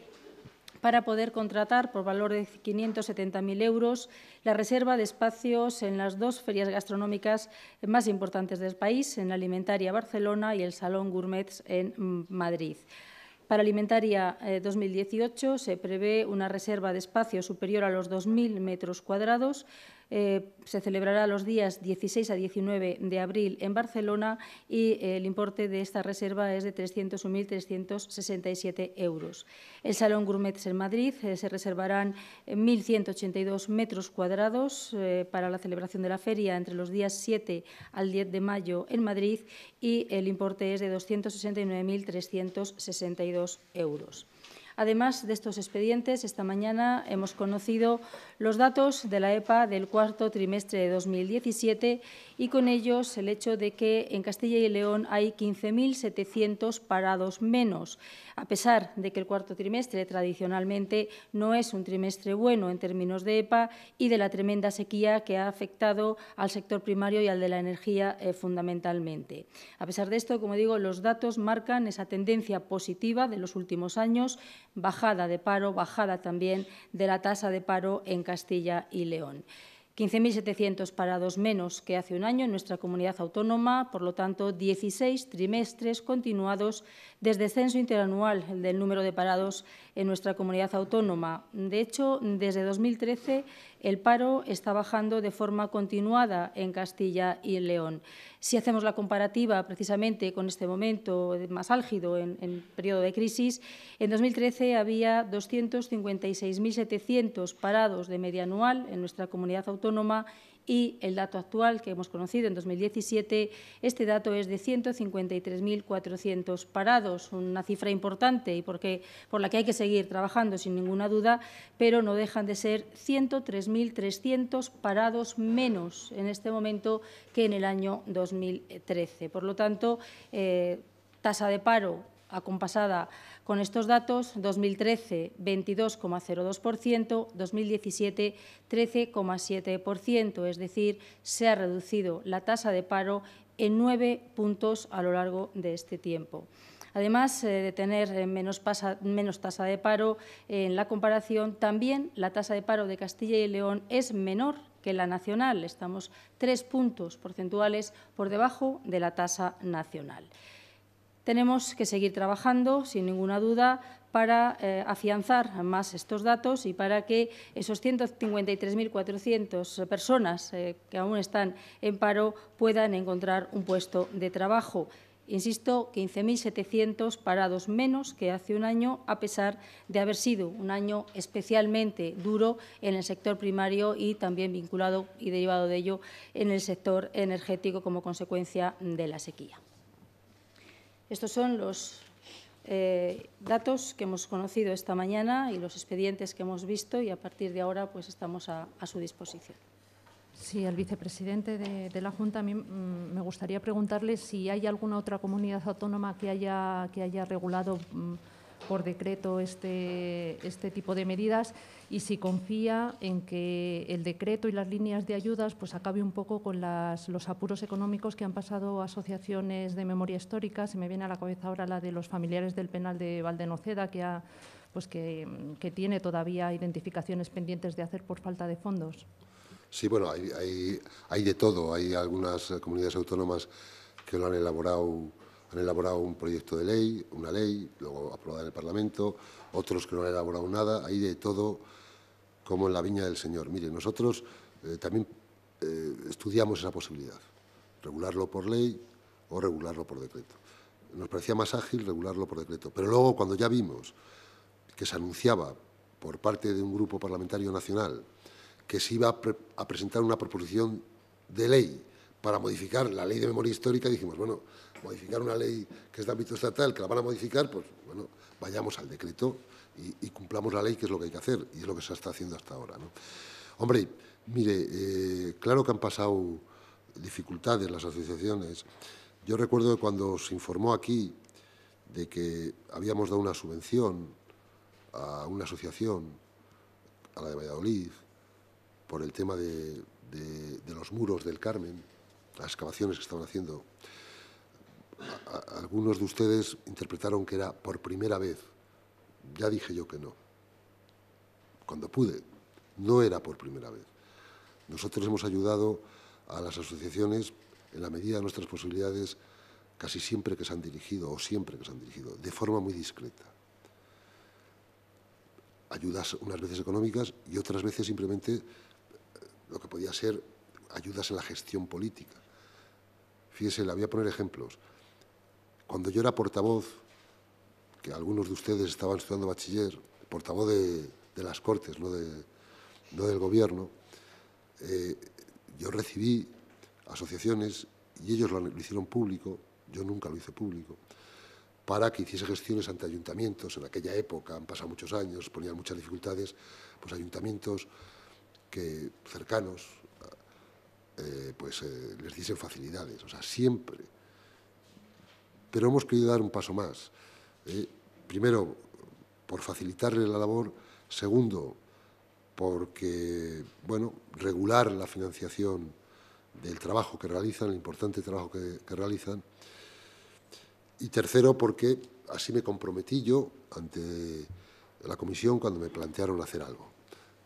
para poder contratar por valor de 570.000 euros la reserva de espacios en las dos ferias gastronómicas más importantes del país, en Alimentaria Barcelona y el Salón Gourmets en Madrid. Para Alimentaria 2018 eh, se prevé una reserva de espacio superior a los 2.000 metros cuadrados eh, se celebrará los días 16 a 19 de abril en Barcelona y eh, el importe de esta reserva es de 301.367 euros. El Salón Gourmet en Madrid eh, se reservarán 1.182 metros cuadrados para la celebración de la feria entre los días 7 al 10 de mayo en Madrid y el importe es de 269.362 euros. Además de estos expedientes, esta mañana hemos conocido los datos de la EPA del cuarto trimestre de 2017 y con ellos el hecho de que en Castilla y León hay 15.700 parados menos, a pesar de que el cuarto trimestre tradicionalmente no es un trimestre bueno en términos de EPA y de la tremenda sequía que ha afectado al sector primario y al de la energía eh, fundamentalmente. A pesar de esto, como digo, los datos marcan esa tendencia positiva de los últimos años bajada de paro, bajada también de la tasa de paro en Castilla y León. 15.700 parados menos que hace un año en nuestra comunidad autónoma, por lo tanto, 16 trimestres continuados desde censo interanual del número de parados en nuestra comunidad autónoma. De hecho, desde 2013 el paro está bajando de forma continuada en Castilla y León. Si hacemos la comparativa precisamente con este momento más álgido en, periodo de crisis, en 2013 había 256.700 parados de media anual en nuestra comunidad autónoma y el dato actual que hemos conocido en 2017, este dato es de 153.400 parados, una cifra importante y por la que hay que seguir trabajando sin ninguna duda, pero no dejan de ser 103.300 parados menos en este momento que en el año 2013. Por lo tanto, eh, tasa de paro acompasada con estos datos, 2013 22,02%, 2017 13,7%, es decir, se ha reducido la tasa de paro en nueve puntos a lo largo de este tiempo. Además eh, de tener eh, menos, tasa de paro eh, en la comparación, también la tasa de paro de Castilla y León es menor que la nacional. Estamos tres puntos porcentuales por debajo de la tasa nacional. Tenemos que seguir trabajando, sin ninguna duda, para eh, afianzar más estos datos y para que esos 153.400 personas eh, que aún están en paro puedan encontrar un puesto de trabajo. Insisto, 15.700 parados menos que hace un año, a pesar de haber sido un año especialmente duro en el sector primario y también vinculado y derivado de ello en el sector energético como consecuencia de la sequía. Estos son los eh, datos que hemos conocido esta mañana y los expedientes que hemos visto y a partir de ahora pues estamos a, su disposición. Sí, al vicepresidente de, la Junta mm, me gustaría preguntarle si hay alguna otra comunidad autónoma que haya, que haya regulado… Mm, por decreto este, este tipo de medidas y si confía en que el decreto y las líneas de ayudas pues acabe un poco con las, los apuros económicos que han pasado asociaciones de memoria histórica. Se me viene a la cabeza ahora la de los familiares del penal de Valdenoceda, que, ha, pues que, tiene todavía identificaciones pendientes de hacer por falta de fondos. Sí, bueno, hay, hay de todo. Hay algunas comunidades autónomas que lo han elaborado han elaborado un proyecto de ley, una ley, luego aprobada en el Parlamento, otros que no han elaborado nada, hay de todo como en la viña del Señor. Mire, nosotros eh, también eh, estudiamos esa posibilidad, regularlo por ley o regularlo por decreto. Nos parecía más ágil regularlo por decreto, pero luego cuando ya vimos que se anunciaba por parte de un grupo parlamentario nacional que se iba a presentar una proposición de ley para modificar la ley de memoria histórica, dijimos, bueno, modificar una ley que es de ámbito estatal, que la van a modificar, pues bueno, vayamos al decreto y, cumplamos la ley, que es lo que hay que hacer y es lo que se está haciendo hasta ahora. Hombre, mire, eh, claro que han pasado dificultades las asociaciones. Yo recuerdo cuando se informó aquí de que habíamos dado una subvención a una asociación, a la de Valladolid, por el tema de los muros del Carmen, las excavaciones que estaban haciendo, algunos de ustedes interpretaron que era por primera vez. Ya dije yo que no. Cuando pude, no era por primera vez. Nosotros hemos ayudado a las asociaciones en la medida de nuestras posibilidades casi siempre que se han dirigido o siempre que se han dirigido, de forma muy discreta. Ayudas unas veces económicas y otras veces simplemente eh, lo que podía ser ayudas en la gestión política. Fíjese, le voy a poner ejemplos. Cuando yo era portavoz, que algunos de ustedes estaban estudiando bachiller, portavoz de, las Cortes, no, de, del Gobierno, eh, yo recibí asociaciones y ellos lo, hicieron público, yo nunca lo hice público, para que hiciese gestiones ante ayuntamientos. En aquella época, han pasado muchos años, ponían muchas dificultades, pues ayuntamientos que cercanos, eh, pues eh, les dicen facilidades. O sea, siempre pero hemos querido dar un paso más. ¿eh? primero, por facilitarle la labor. Segundo, porque, bueno, regular la financiación del trabajo que realizan, el importante trabajo que, que realizan. Y tercero, porque así me comprometí yo ante la comisión cuando me plantearon hacer algo.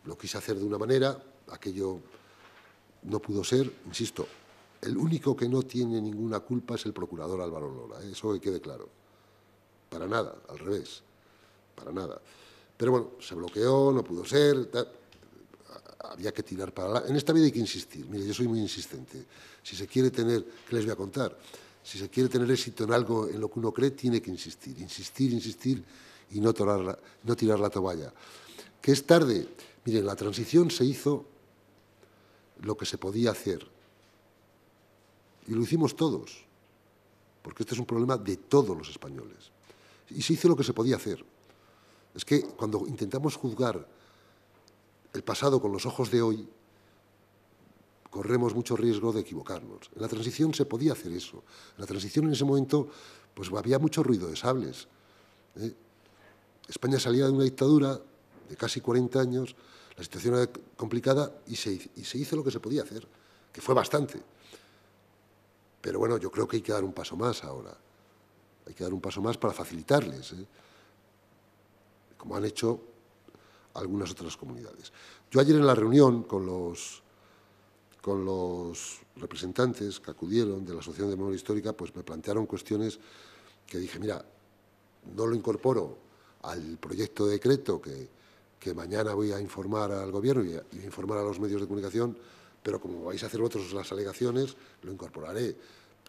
Lo quise hacer de una manera, aquello no pudo ser, insisto, el único que no tiene ninguna culpa es el procurador Álvaro Lola, ¿eh? eso que quede claro. Para nada, al revés, para nada. Pero bueno, se bloqueó, no pudo ser, había que tirar para la... En esta vida hay que insistir, mire, yo soy muy insistente. Si se quiere tener, ¿qué les voy a contar? Si se quiere tener éxito en algo en lo que uno cree, tiene que insistir, insistir, insistir y no, no tirar la toalla. Que es tarde. Miren, en la transición se hizo lo que se podía hacer y lo hicimos todos, porque este es un problema de todos los españoles. Y se hizo lo que se podía hacer. Es que cuando intentamos juzgar el pasado con los ojos de hoy, corremos mucho riesgo de equivocarnos. En la transición se podía hacer eso. En la transición en ese momento pues había mucho ruido de sables. ¿eh? España salía de una dictadura de casi 40 años, la situación era complicada y se hizo lo que se podía hacer, que fue bastante. Pero bueno, yo creo que hay que dar un paso más ahora. Hay que dar un paso más para facilitarles, ¿eh? como han hecho algunas otras comunidades. Yo ayer en la reunión con los, con los representantes que acudieron de la Asociación de Memoria Histórica, pues me plantearon cuestiones que dije, mira, no lo incorporo al proyecto de decreto que, mañana voy a informar al Gobierno y informar a los medios de comunicación, pero como vais a hacer vosotros las alegaciones, lo incorporaré.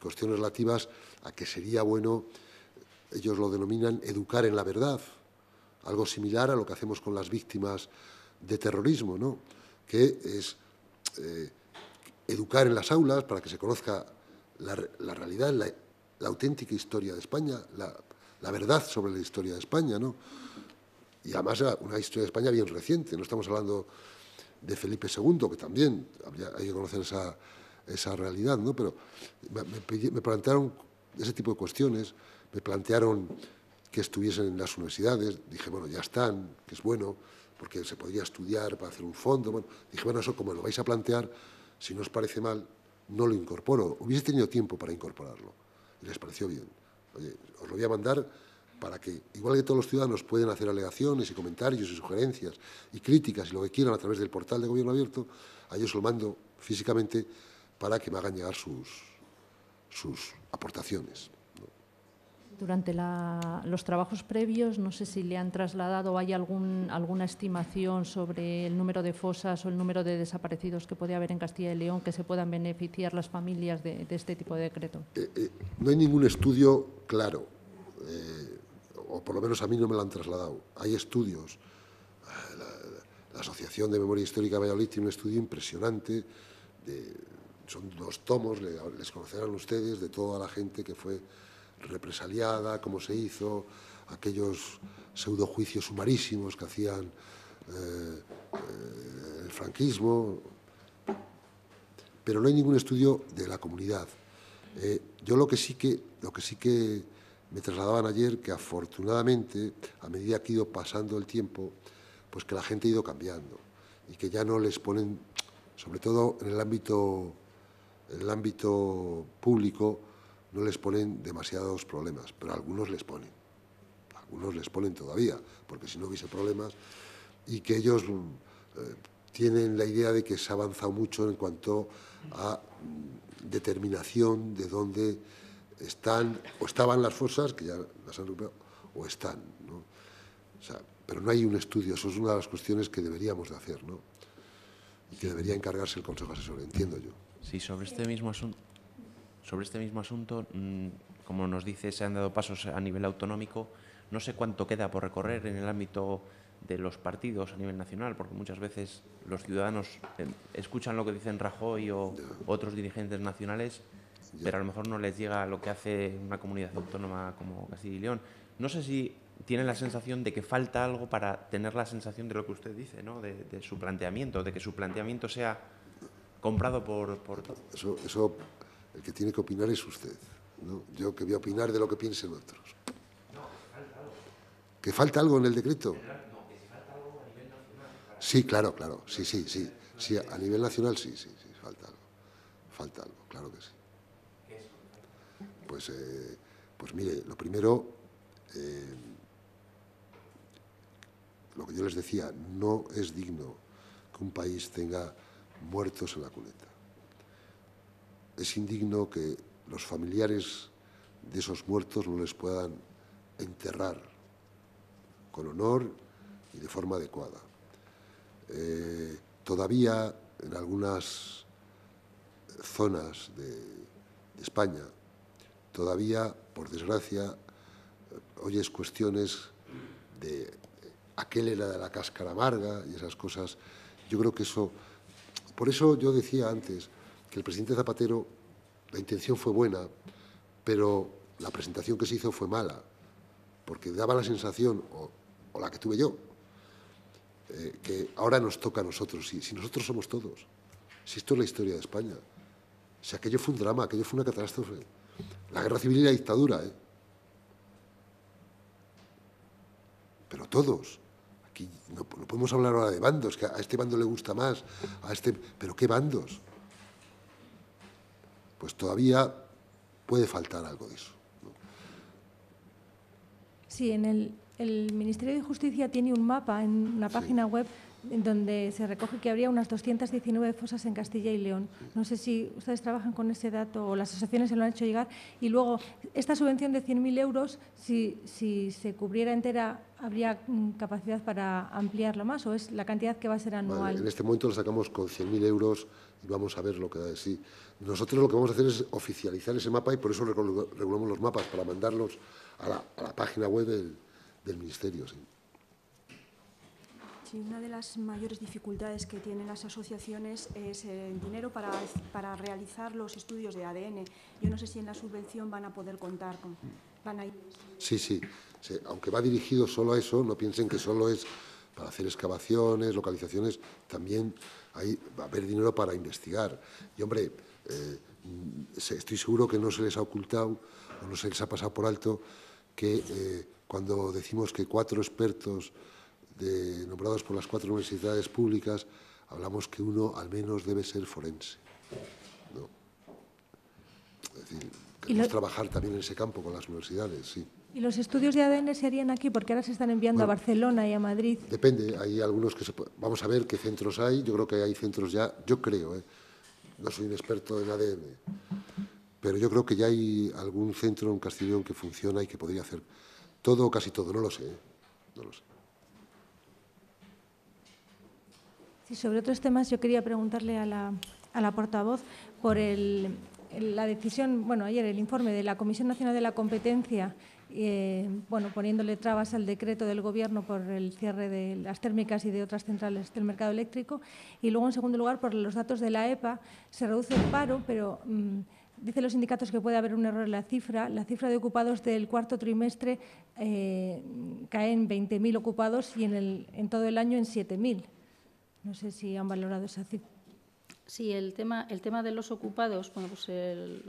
Cuestiones relativas a que sería bueno, ellos lo denominan educar en la verdad, algo similar a lo que hacemos con las víctimas de terrorismo, que es eh, educar en las aulas para que se conozca la, realidad, la, auténtica historia de España, la, la, verdad sobre la historia de España. ¿no? Y además una historia de España bien reciente, no estamos hablando de Felipe II, que también hay que conocer esa, esa realidad, ¿no? pero me, plantearon ese tipo de cuestiones, me plantearon que estuviesen en las universidades, dije, bueno, ya están, que es bueno, porque se podría estudiar para hacer un fondo, bueno, dije, bueno, eso como lo vais a plantear, si no os parece mal, no lo incorporo, hubiese tenido tiempo para incorporarlo, y les pareció bien, oye, os lo voy a mandar para que, igual que todos los ciudadanos pueden hacer alegaciones y comentarios y sugerencias y críticas y lo que quieran a través del portal de Gobierno Abierto, a ellos lo mando físicamente para que me hagan llegar sus, sus aportaciones. Durante los trabajos previos, no sé si le han trasladado, ¿hay algún, alguna estimación sobre el número de fosas o el número de desaparecidos que puede haber en Castilla y León que se puedan beneficiar las familias de, este tipo de decreto? Eh, eh, no hay ningún estudio claro. Eh, o por lo menos a mí no me lo han trasladado. Hay estudios. La, Asociación de Memoria Histórica de Valladolid tiene un estudio impresionante, son dos tomos, les conocerán ustedes, de toda la gente que fue represaliada, cómo se hizo, aquellos pseudojuicios sumarísimos que hacían eh, eh, el franquismo, pero no hay ningún estudio de la comunidad. Eh, yo lo que sí que, lo que, sí que me trasladaban ayer que afortunadamente, a medida que ha ido pasando el tiempo, pues que la gente ha ido cambiando y que ya no les ponen, sobre todo en el ámbito, el ámbito público, no les ponen demasiados problemas, pero algunos les ponen, algunos les ponen todavía, porque si no hubiese problemas, y que ellos eh, tienen la idea de que se ha avanzado mucho en cuanto a mm, determinación de dónde están, o estaban las fosas, que ya las han recuperado, o están. ¿no? pero no hay un estudio, eso es una de las cuestiones que deberíamos de hacer, ¿no? Y que debería encargarse el Consejo Asesor, entiendo yo. Sí, sobre este mismo asunto, sobre este mismo asunto, mm, como nos dice, se han dado pasos a nivel autonómico. No sé cuánto queda por recorrer en el ámbito de los partidos a nivel nacional, porque muchas veces los ciudadanos eh, escuchan lo que dicen Rajoy o otros dirigentes nacionales pero a lo mejor no les llega lo que hace una comunidad autónoma como Castilla y León. No sé si tienen la sensación de que falta algo para tener la sensación de lo que usted dice, ¿no? de, su planteamiento, de que su planteamiento sea comprado por... por... Eso, el que tiene que opinar es usted. Yo que voy a opinar de lo que piensen otros. No, que falta algo. en el decreto? No, que falta algo a nivel nacional. Sí, claro, claro. Sí, sí, sí. sí a nivel nacional sí, sí, sí, falta algo. Falta algo, claro que sí. Pues, eh, pues mire, lo primero, eh, lo que yo les decía, no es digno que un país tenga muertos en la cuneta. Es indigno que los familiares de esos muertos no les puedan enterrar con honor y de forma adecuada. Eh, todavía en algunas zonas de España, todavía, por desgracia, hoy es cuestiones de aquel era de la cáscara amarga y esas cosas. Yo creo que eso... Por eso yo decía antes que el presidente Zapatero, la intención fue buena, pero la presentación que se hizo fue mala, porque daba la sensación, o, la que tuve yo, eh, que ahora nos toca a nosotros, y si nosotros somos todos, si esto es la historia de España, si aquello fue un drama, aquello fue una catástrofe. La guerra civil y la dictadura, ¿eh? Pero todos. Aquí no, podemos hablar ahora de bandos, que a este bando le gusta más, a este... ¿Pero qué bandos? Pues todavía puede faltar algo de eso. Sí, en el, Ministerio de Justicia tiene un mapa en una página web donde se recoge que habría unas 219 fosas en Castilla y León. No sé si ustedes trabajan con ese dato o las asociaciones se lo han hecho llegar. Y luego, esta subvención de 100.000 euros, si, si, se cubriera entera, ¿habría mm, capacidad para ampliarlo más o es la cantidad que va a ser anual? en este momento lo sacamos con 100.000 euros y vamos a ver lo que da de sí. Nosotros lo que vamos a hacer es oficializar ese mapa y por eso regulamos los mapas, para mandarlos a la, página web del, del Ministerio una de las mayores dificultades que tienen las asociaciones es el dinero para, realizar los estudios de ADN. Yo no sé si en la subvención van a poder contar con... Sí, sí, aunque va dirigido solo a eso, no piensen que solo es para hacer excavaciones, localizaciones, también hay, va a haber dinero para investigar. Y hombre, eh, estoy seguro que no se les ha ocultado o no se les ha pasado por alto que eh, cuando decimos que cuatro expertos nombrados por las cuatro universidades públicas, hablamos que uno al menos debe ser forense. ¿no? Es decir, trabajar también en ese campo con las universidades, sí. ¿Y los estudios de ADN se harían aquí? Porque ahora se están enviando a Barcelona y a Madrid. Depende, hay algunos que se Vamos a ver qué centros hay. Yo creo que hay centros ya, yo creo, ¿eh? no soy un experto en ADN, pero yo creo que ya hay algún centro en Castellón que funciona y que podría hacer todo o casi todo, no lo sé, ¿eh? no lo sé. Y sobre otros temas, yo quería preguntarle a la, portavoz por la decisión, bueno, ayer el informe de la Comisión Nacional de la Competencia, eh, bueno, poniéndole trabas al decreto del Gobierno por el cierre de las térmicas y de otras centrales del mercado eléctrico. Y luego, en segundo lugar, por los datos de la EPA, se reduce el paro, pero mm, dicen los sindicatos que puede haber un error en la cifra. La cifra de ocupados del cuarto trimestre eh, cae en 20.000 ocupados y en, en todo el año en 7.000. No sé si han valorado esa cifra. Sí, el tema, el tema de los ocupados, bueno, pues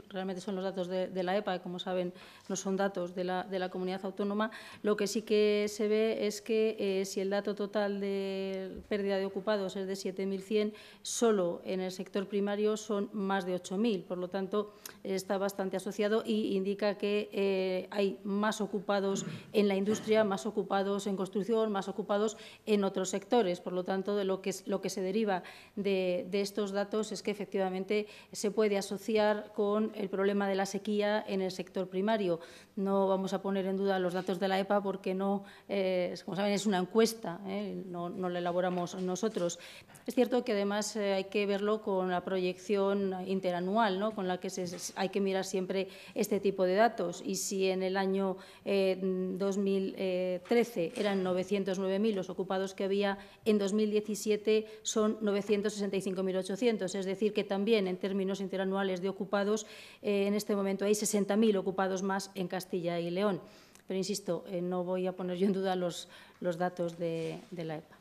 realmente son los datos de, la EPA, como saben, no son datos de la, de la, comunidad autónoma. Lo que sí que se ve es que eh, si el dato total de pérdida de ocupados es de 7.100, solo en el sector primario son más de 8.000. Por lo tanto, está bastante asociado y indica que eh, hay más ocupados en la industria, más ocupados en construcción, más ocupados en otros sectores. Por lo tanto, de lo que, lo que se deriva de estos datos es que efectivamente se puede asociar con el problema de la sequía en el sector primario. No vamos a poner en duda los datos de la EPA porque no, eh, como saben, es una encuesta, eh, no, no la elaboramos nosotros. Es cierto que además eh, hay que verlo con la proyección interanual, con la que hay que mirar siempre este tipo de datos. Y si en el año 2013 eran 909.000 los ocupados que había, en 2017 son 965.800 es decir, que también en términos interanuales de ocupados, eh, en este momento hay 60.000 ocupados más en Castilla y León. Pero insisto, eh, no voy a poner yo en duda los, datos de, la EPA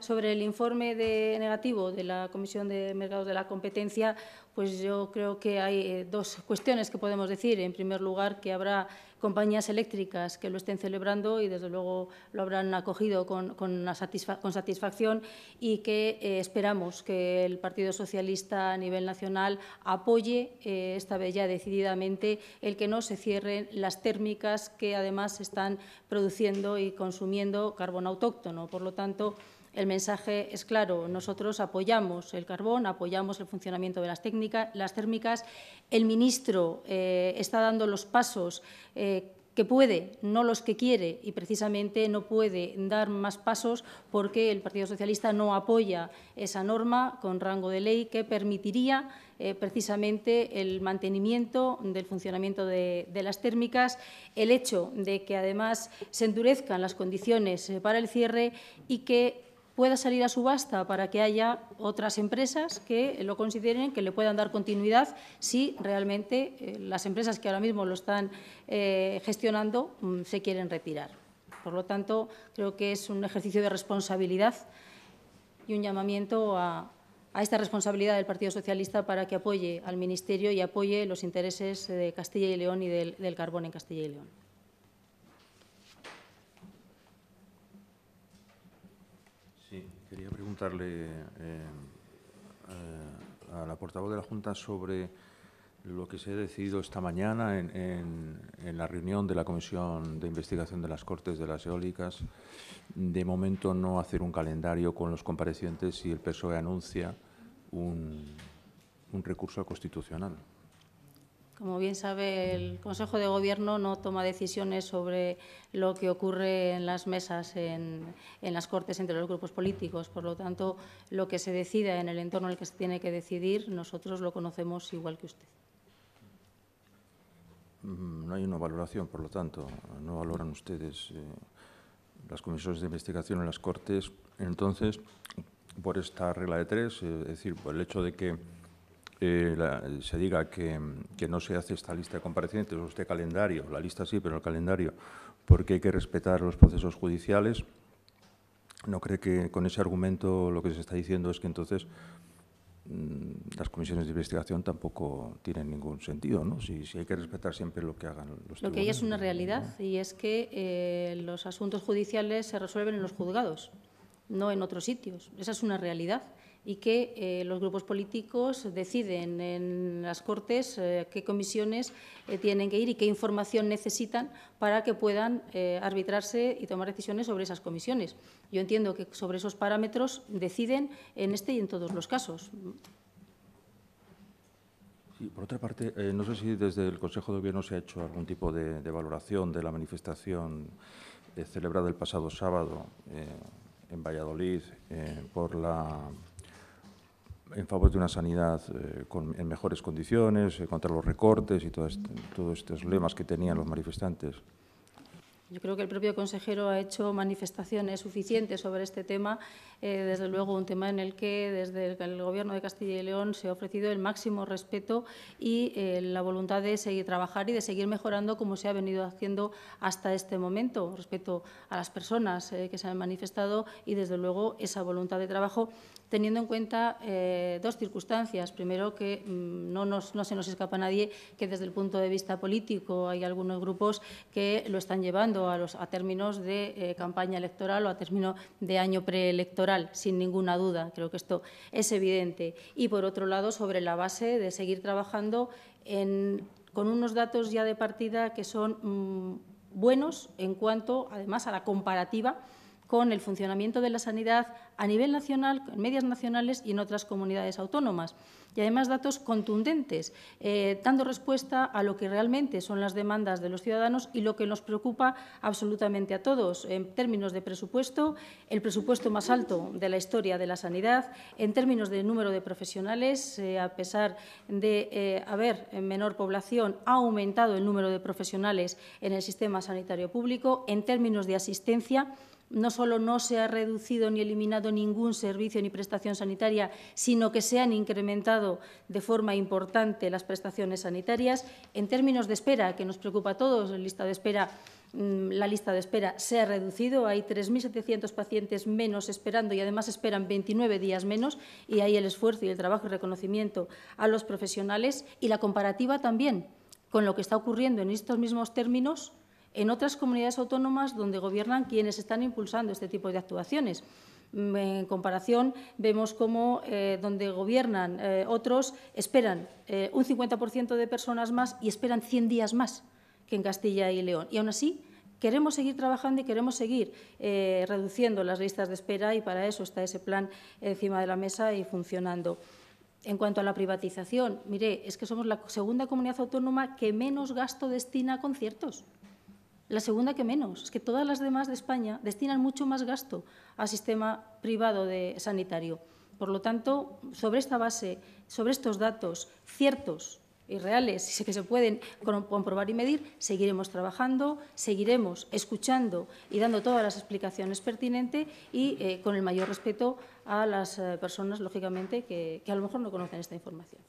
sobre el informe negativo de la Comisión de Mercados de la Competencia, pues yo creo que hay eh, dos cuestiones que podemos decir. En primer lugar, que habrá compañías eléctricas que lo estén celebrando y, desde luego, lo habrán acogido con, satisfacción y que eh, esperamos que el Partido Socialista a nivel nacional apoye eh, esta vez ya decididamente el que no se cierren las térmicas que, además, están produciendo y consumiendo carbón autóctono. Por lo tanto, el mensaje es claro, nosotros apoyamos el carbón, apoyamos el funcionamiento de las, técnicas, las térmicas. El ministro eh, está dando los pasos eh, que puede, no los que quiere, y precisamente no puede dar más pasos porque el Partido Socialista no apoya esa norma con rango de ley que permitiría eh, precisamente el mantenimiento del funcionamiento de, las térmicas, el hecho de que además se endurezcan las condiciones para el cierre y que pueda salir a subasta para que haya otras empresas que lo consideren, que le puedan dar continuidad si realmente eh, las empresas que ahora mismo lo están eh, gestionando mm, se quieren retirar. Por lo tanto, creo que es un ejercicio de responsabilidad y un llamamiento a, esta responsabilidad del Partido Socialista para que apoye al Ministerio y apoye los intereses de Castilla y León y del carbón en Castilla y León. preguntarle eh, eh, a la portavoz de la Junta sobre lo que se ha decidido esta mañana en, la reunión de la Comisión de Investigación de las Cortes de las Eólicas. De momento no hacer un calendario con los comparecientes si el PSOE anuncia un recurso constitucional. Como bien sabe, el Consejo de Gobierno no toma decisiones sobre lo que ocurre en las mesas, en, las cortes entre los grupos políticos. Por lo tanto, lo que se decida en el entorno en el que se tiene que decidir, nosotros lo conocemos igual que usted. Mm, no hay una valoración, por lo tanto, no valoran ustedes eh, las comisiones de investigación en las cortes. Entonces, por esta regla de tres, eh, es decir, por el hecho de que eh, se diga que, no se hace esta lista de comparecientes o este calendario, la lista sí, pero el calendario, porque hay que respetar los procesos judiciales, ¿no cree que con ese argumento lo que se está diciendo es que entonces mm, las comisiones de investigación tampoco tienen ningún sentido, ¿no? Si, hay que respetar siempre lo que hagan los tribunales. Lo que hay es una realidad y es que eh, los asuntos judiciales se resuelven en los juzgados, no en otros sitios. Esa es una realidad y que eh, los grupos políticos deciden en las Cortes eh, qué comisiones eh, tienen que ir y qué información necesitan para que puedan arbitrarse y tomar decisiones sobre esas comisiones. Yo entiendo que sobre esos parámetros deciden en este y en todos los casos. por otra parte, no sé si desde el Consejo de Gobierno se ha hecho algún tipo de, de valoración de la manifestación celebrada el pasado sábado en Valladolid por la en favor de una sanidad eh, en mejores condiciones, eh, contra los recortes y todo este, todos estos lemas que tenían los manifestantes. Yo creo que el propio consejero ha hecho manifestaciones suficientes sobre este tema, eh, desde luego un tema en el que desde el Gobierno de Castilla y León se ha ofrecido el máximo respeto y la voluntad de seguir trabajar y de seguir mejorando como se ha venido haciendo hasta este momento respecto a las personas que se han manifestado y desde luego esa voluntad de trabajo teniendo en cuenta eh, dos circunstancias. Primero, que mm, no, se nos escapa a nadie que desde el punto de vista político hay algunos grupos que lo están llevando a, términos de eh, campaña electoral o a términos de año preelectoral, sin ninguna duda. Creo que esto es evidente. Y, por otro lado, sobre la base de seguir trabajando con unos datos ya de partida que son mm, buenos en cuanto, además, a la comparativa con el funcionamiento de la sanidad a nivel nacional, en medias nacionales y en otras comunidades autónomas. Y además datos contundentes, eh, dando respuesta a lo que realmente son las demandas de los ciudadanos y lo que nos preocupa absolutamente a todos, en términos de presupuesto, el presupuesto más alto de la historia de la sanidad, en términos de número de profesionales, eh, a pesar de eh, haber menor población, ha aumentado el número de profesionales en el sistema sanitario público, en términos de asistencia, no solo no se ha reducido ni eliminado ningún servicio ni prestación sanitaria, sino que se han incrementado de forma importante las prestaciones sanitarias. En términos de espera, que nos preocupa a todos, mm, la lista de espera se ha reducido, hay 3.700 pacientes menos esperando y además esperan 29 días menos y ahí el esfuerzo y el trabajo y reconocimiento a los profesionales y la comparativa también con lo que está ocurriendo en estos mismos términos en otras comunidades autónomas donde gobiernan quienes están impulsando este tipo de actuaciones. Mm, en comparación, vemos cómo eh, donde gobiernan eh, otros esperan eh, un 50% de personas más y esperan 100 días más que en Castilla y León. Y aún así, queremos seguir trabajando y queremos seguir reduciendo las listas de espera y para eso está ese plan encima de la mesa y funcionando. En cuanto a la privatización, mire, es que somos la segunda comunidad autónoma que menos gasto destina a conciertos. La segunda que menos, es que todas las demás de España destinan mucho más gasto al sistema privado de sanitario. Por lo tanto, sobre esta base, sobre estos datos ciertos y reales, que se pueden comprobar y medir, seguiremos trabajando, seguiremos escuchando y dando todas las explicaciones pertinentes y eh, con el mayor respeto a las eh, personas, lógicamente, que a lo mejor no conocen esta información.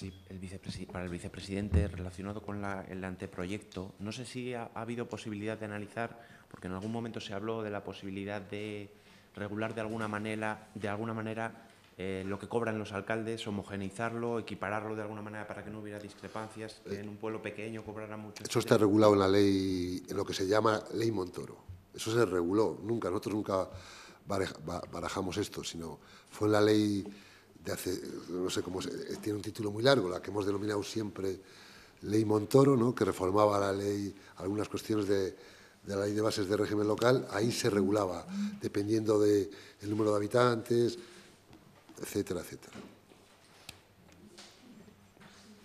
Sí, el para el vicepresidente, relacionado con la, el anteproyecto, no sé si ha, habido posibilidad de analizar, porque en algún momento se habló de la posibilidad de regular de alguna manera, de alguna manera eh, lo que cobran los alcaldes, homogeneizarlo, equipararlo de alguna manera para que no hubiera discrepancias, en un pueblo pequeño cobrara mucho. Eso está este regulado en la ley, en lo que se llama ley Montoro. Eso se reguló, nunca, nosotros nunca barajamos esto, sino fue en la ley no sé cómo, eh, tiene un título muy largo, la que hemos denominado siempre Ley Montoro, ¿no? que reformaba la ley, algunas cuestiones de, la ley de bases de régimen local, ahí se regulaba, dependiendo del número de habitantes, etcétera, etcétera.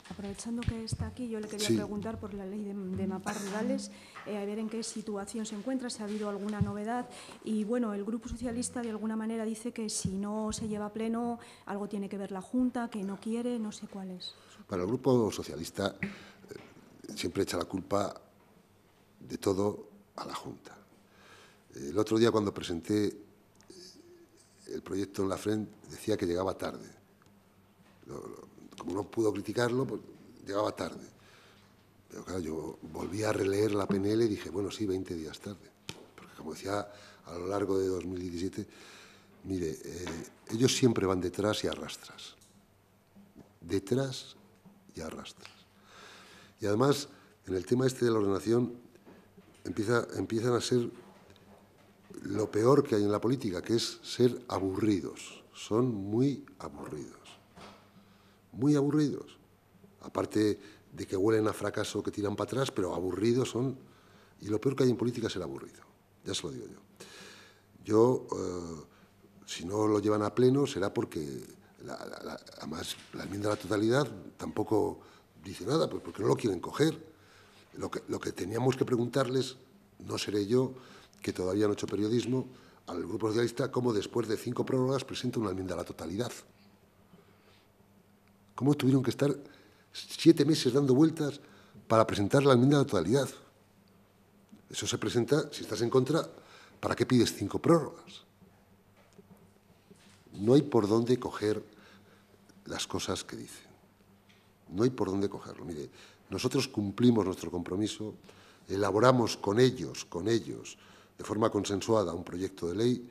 Aprovechando que está aquí, yo le quería preguntar por la ley de, de mapas rurales. Eh, a ver en qué situación se encuentra, si ha habido alguna novedad. Y bueno, el Grupo Socialista de alguna manera dice que si no se lleva a pleno, algo tiene que ver la Junta, que no quiere, no sé cuál es. Para el Grupo Socialista eh, siempre echa la culpa de todo a la Junta. El otro día cuando presenté eh, el proyecto en la Frente decía que llegaba tarde. como no pudo criticarlo, pues llegaba tarde yo volví a releer la PNL y dije, bueno, sí, 20 días tarde. Porque como decía, a lo largo de 2017, mire, eh, ellos siempre van detrás y arrastras. Detrás y arrastras. Y además, en el tema este de la ordenación, empieza, empiezan a ser lo peor que hay en la política, que es ser aburridos. Son muy aburridos. Muy aburridos. Aparte de que huelen a fracaso, que tiran para atrás, pero aburridos son. Y lo peor que hay en política es el aburrido, ya se lo digo yo. Yo, eh, si no lo llevan a pleno, será porque, además, la enmienda a la totalidad tampoco dice nada, pues porque no lo quieren coger. Lo que, lo que teníamos que preguntarles, no seré yo, que todavía no he hecho periodismo, al Grupo Socialista, cómo después de cinco prórrogas presenta una enmienda a la totalidad. ¿Cómo tuvieron que estar siete meses dando vueltas para presentar la enmienda de totalidad. Eso se presenta, si estás en contra, ¿para qué pides cinco prórrogas? No hay por dónde coger las cosas que dicen. No hay por dónde cogerlo. Mire, nosotros cumplimos nuestro compromiso, elaboramos con ellos, con ellos, de forma consensuada, un proyecto de ley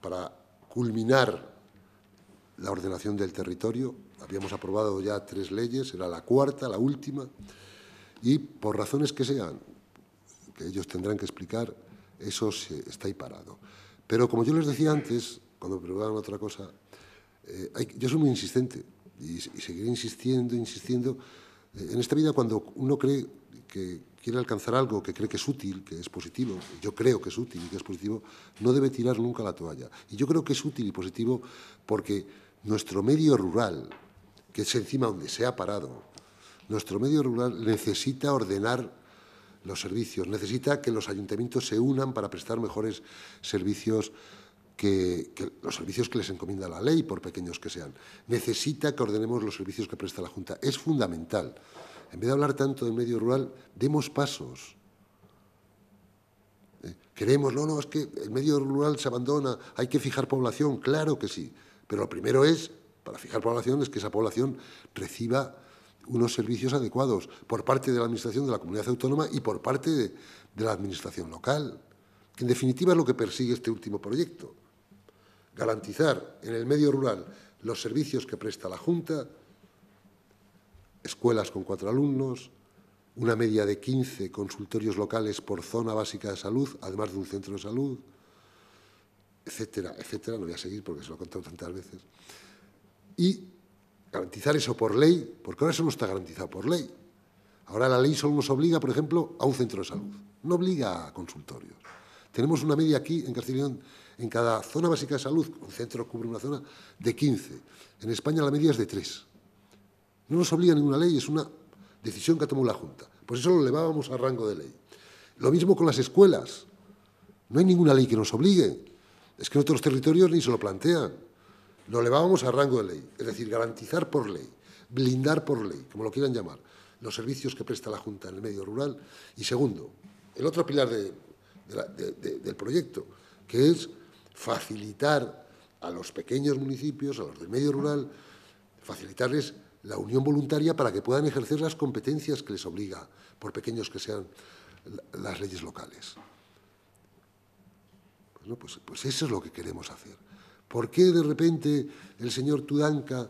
para culminar la ordenación del territorio. Habíamos aprobado ya tres leyes, era la cuarta, la última, y por razones que sean, que ellos tendrán que explicar, eso está ahí parado. Pero como yo les decía antes, cuando me preguntaban otra cosa, eh, yo soy muy insistente y, seguiré insistiendo, insistiendo. Eh, en esta vida, cuando uno cree que quiere alcanzar algo que cree que es útil, que es positivo, yo creo que es útil y que es positivo, no debe tirar nunca la toalla. Y yo creo que es útil y positivo porque nuestro medio rural, que es encima donde se ha parado, nuestro medio rural necesita ordenar los servicios, necesita que los ayuntamientos se unan para prestar mejores servicios que, los servicios que les encomienda la ley, por pequeños que sean. Necesita que ordenemos los servicios que presta la Junta. Es fundamental. En vez de hablar tanto del medio rural, demos pasos. ¿Eh? Queremos, no, no, es que el medio rural se abandona, hay que fijar población, claro que sí. Pero lo primero es, para fijar población, es que esa población reciba unos servicios adecuados por parte de la Administración de la comunidad autónoma y por parte de, la Administración local. En definitiva, es lo que persigue este último proyecto, garantizar en el medio rural los servicios que presta la Junta, escuelas con cuatro alumnos, una media de 15 consultorios locales por zona básica de salud, además de un centro de salud, etcétera, etcétera. no voy a seguir porque se lo he contado tantas veces. Y garantizar eso por ley, porque ahora eso no está garantizado por ley. Ahora la ley solo nos obliga, por ejemplo, a un centro de salud, no obliga a consultorios. Tenemos una media aquí en Castellón, en cada zona básica de salud, un centro cubre una zona, de 15. En España la media es de 3. No nos obliga ninguna ley, es una decisión que ha tomado la Junta. Por eso lo elevábamos al rango de ley. Lo mismo con las escuelas. No hay ninguna ley que nos obligue. Es que en otros territorios ni se lo plantean. Lo levábamos a rango de ley, es decir, garantizar por ley, blindar por ley, como lo quieran llamar, los servicios que presta la Junta en el medio rural. Y segundo, el otro pilar del proyecto, que es facilitar a los pequeños municipios, a los del medio rural, facilitarles la unión voluntaria para que puedan ejercer las competencias que les obliga, por pequeños que sean las leyes locales. Pues, pues, eso es lo que queremos hacer. ¿Por qué de repente el señor Tudanca,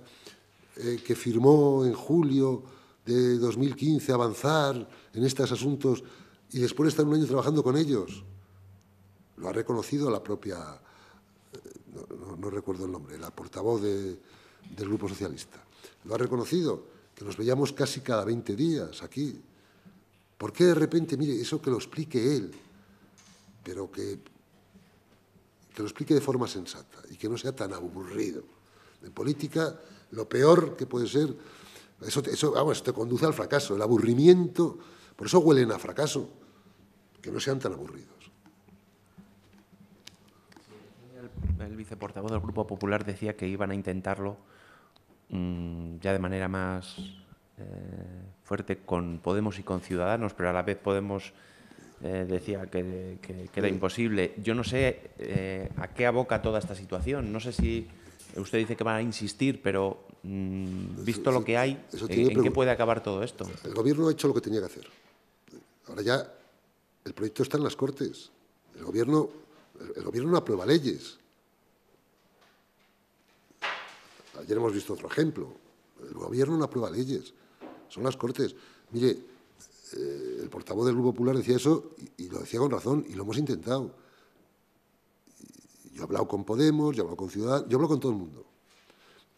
eh, que firmó en julio de 2015 avanzar en estos asuntos y después de estar un año trabajando con ellos, lo ha reconocido la propia, eh, no, recuerdo el nombre, la portavoz del Grupo Socialista, lo ha reconocido, que nos veíamos casi cada 20 días aquí. ¿Por qué de repente, mire, eso que lo explique él, pero que te lo explique de forma sensata y que no sea tan aburrido. En política, lo peor que puede ser, eso, eso te conduce al fracaso, el aburrimiento, por eso huelen a fracaso, que no sean tan aburridos. El, el viceportavoz del Grupo Popular decía que iban a intentarlo mm, ya de manera más eh, fuerte con Podemos y con Ciudadanos, pero a la vez Podemos eh, decía que, era imposible. Yo no sé eh, a qué aboca toda esta situación. No sé si usted dice que van a insistir, pero mm, visto lo que hay, eh, ¿en, qué puede acabar todo esto? El gobierno ha hecho lo que tenía que hacer. Ahora ya el proyecto está en las Cortes. El gobierno, gobierno no aprueba leyes. Ayer hemos visto otro ejemplo. El gobierno no aprueba leyes. Son las Cortes. Mire, el portavoz del Grupo Popular decía eso y, lo decía con razón y lo hemos intentado. Yo he hablado con Podemos, yo he hablado con ciudad yo hablo con todo el mundo.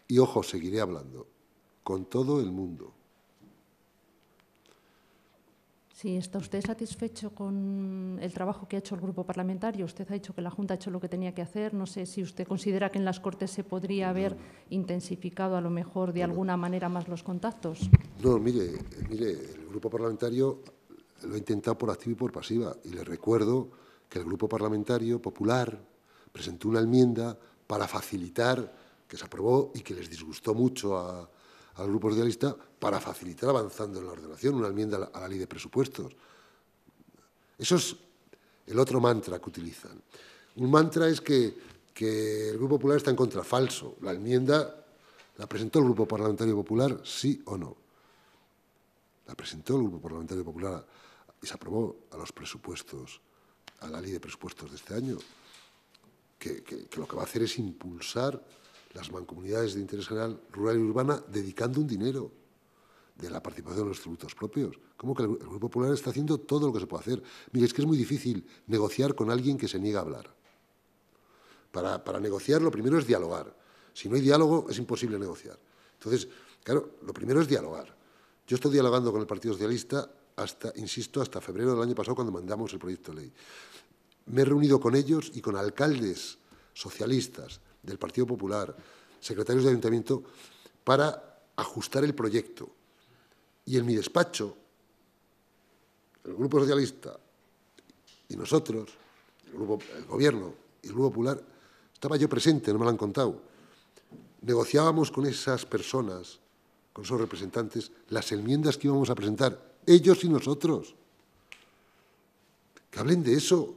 Y ojo, seguiré hablando con todo el mundo. Sí, ¿está usted satisfecho con el trabajo que ha hecho el grupo parlamentario? Usted ha dicho que la Junta ha hecho lo que tenía que hacer. No sé si usted considera que en las Cortes se podría haber intensificado a lo mejor de alguna manera más los contactos. No, mire, mire, el grupo parlamentario lo he intentado por activa y por pasiva. Y les recuerdo que el Grupo Parlamentario Popular presentó una enmienda para facilitar, que se aprobó y que les disgustó mucho al Grupo Socialista, para facilitar avanzando en la ordenación, una enmienda a la, ley de presupuestos. Eso es el otro mantra que utilizan. Un mantra es que, que el Grupo Popular está en contra, falso. La enmienda la presentó el Grupo Parlamentario Popular, sí o no. La presentó el Grupo Parlamentario Popular y se aprobó a los presupuestos, a la ley de presupuestos de este año, que, lo que va a hacer es impulsar las mancomunidades de interés general rural y urbana dedicando un dinero de la participación de los tributos propios. ¿Cómo que el Grupo Popular está haciendo todo lo que se puede hacer? Mire, es que es muy difícil negociar con alguien que se niega a hablar. Para, para negociar lo primero es dialogar. Si no hay diálogo es imposible negociar. Entonces, claro, lo primero es dialogar. Yo estoy dialogando con el Partido Socialista hasta, insisto, hasta febrero del año pasado cuando mandamos el proyecto de ley. Me he reunido con ellos y con alcaldes socialistas del Partido Popular, secretarios de ayuntamiento, para ajustar el proyecto. Y en mi despacho, el Grupo Socialista y nosotros, el, el Gobierno y el Grupo Popular, estaba yo presente, no me lo han contado. Negociábamos con esas personas, con esos representantes, las enmiendas que íbamos a presentar ellos y nosotros. Que hablen de eso.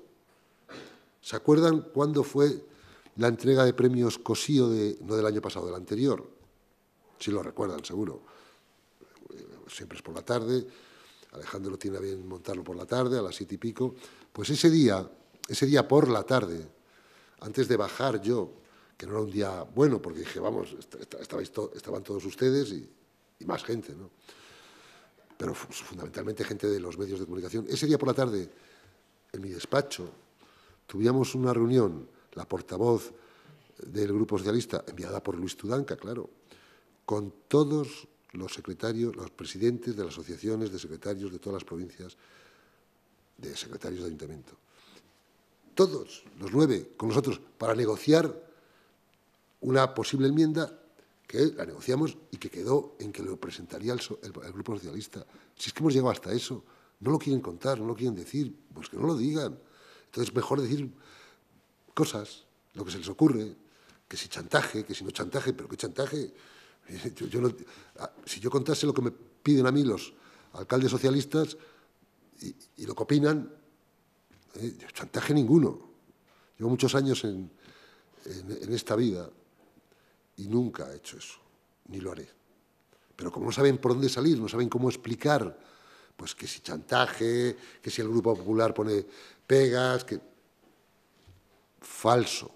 ¿Se acuerdan cuándo fue la entrega de premios Cosío, de, no del año pasado, del anterior? Si lo recuerdan, seguro. Siempre es por la tarde. Alejandro tiene a bien montarlo por la tarde, a las siete y pico. Pues ese día, ese día por la tarde, antes de bajar yo, que no era un día bueno, porque dije, vamos, estabais estaban todos ustedes y, y más gente, ¿no? pero fundamentalmente gente de los medios de comunicación. Ese día por la tarde, en mi despacho, tuvimos una reunión, la portavoz del Grupo Socialista, enviada por Luis Tudanca, claro, con todos los secretarios, los presidentes de las asociaciones de secretarios de todas las provincias, de secretarios de ayuntamiento. Todos, los nueve, con nosotros, para negociar una posible enmienda que la negociamos y que quedó en que lo presentaría el, Grupo Socialista. Si es que hemos llegado hasta eso, no lo quieren contar, no lo quieren decir, pues que no lo digan. Entonces, mejor decir cosas, lo que se les ocurre, que si chantaje, que si no chantaje, pero qué chantaje. si yo contase lo que me piden a mí los alcaldes socialistas y, lo que opinan, eh, chantaje ninguno. Llevo muchos años en, en esta vida y nunca he hecho eso, ni lo haré. Pero como no saben por dónde salir, no saben cómo explicar, pues que si chantaje, que si el Grupo Popular pone pegas, que... Falso.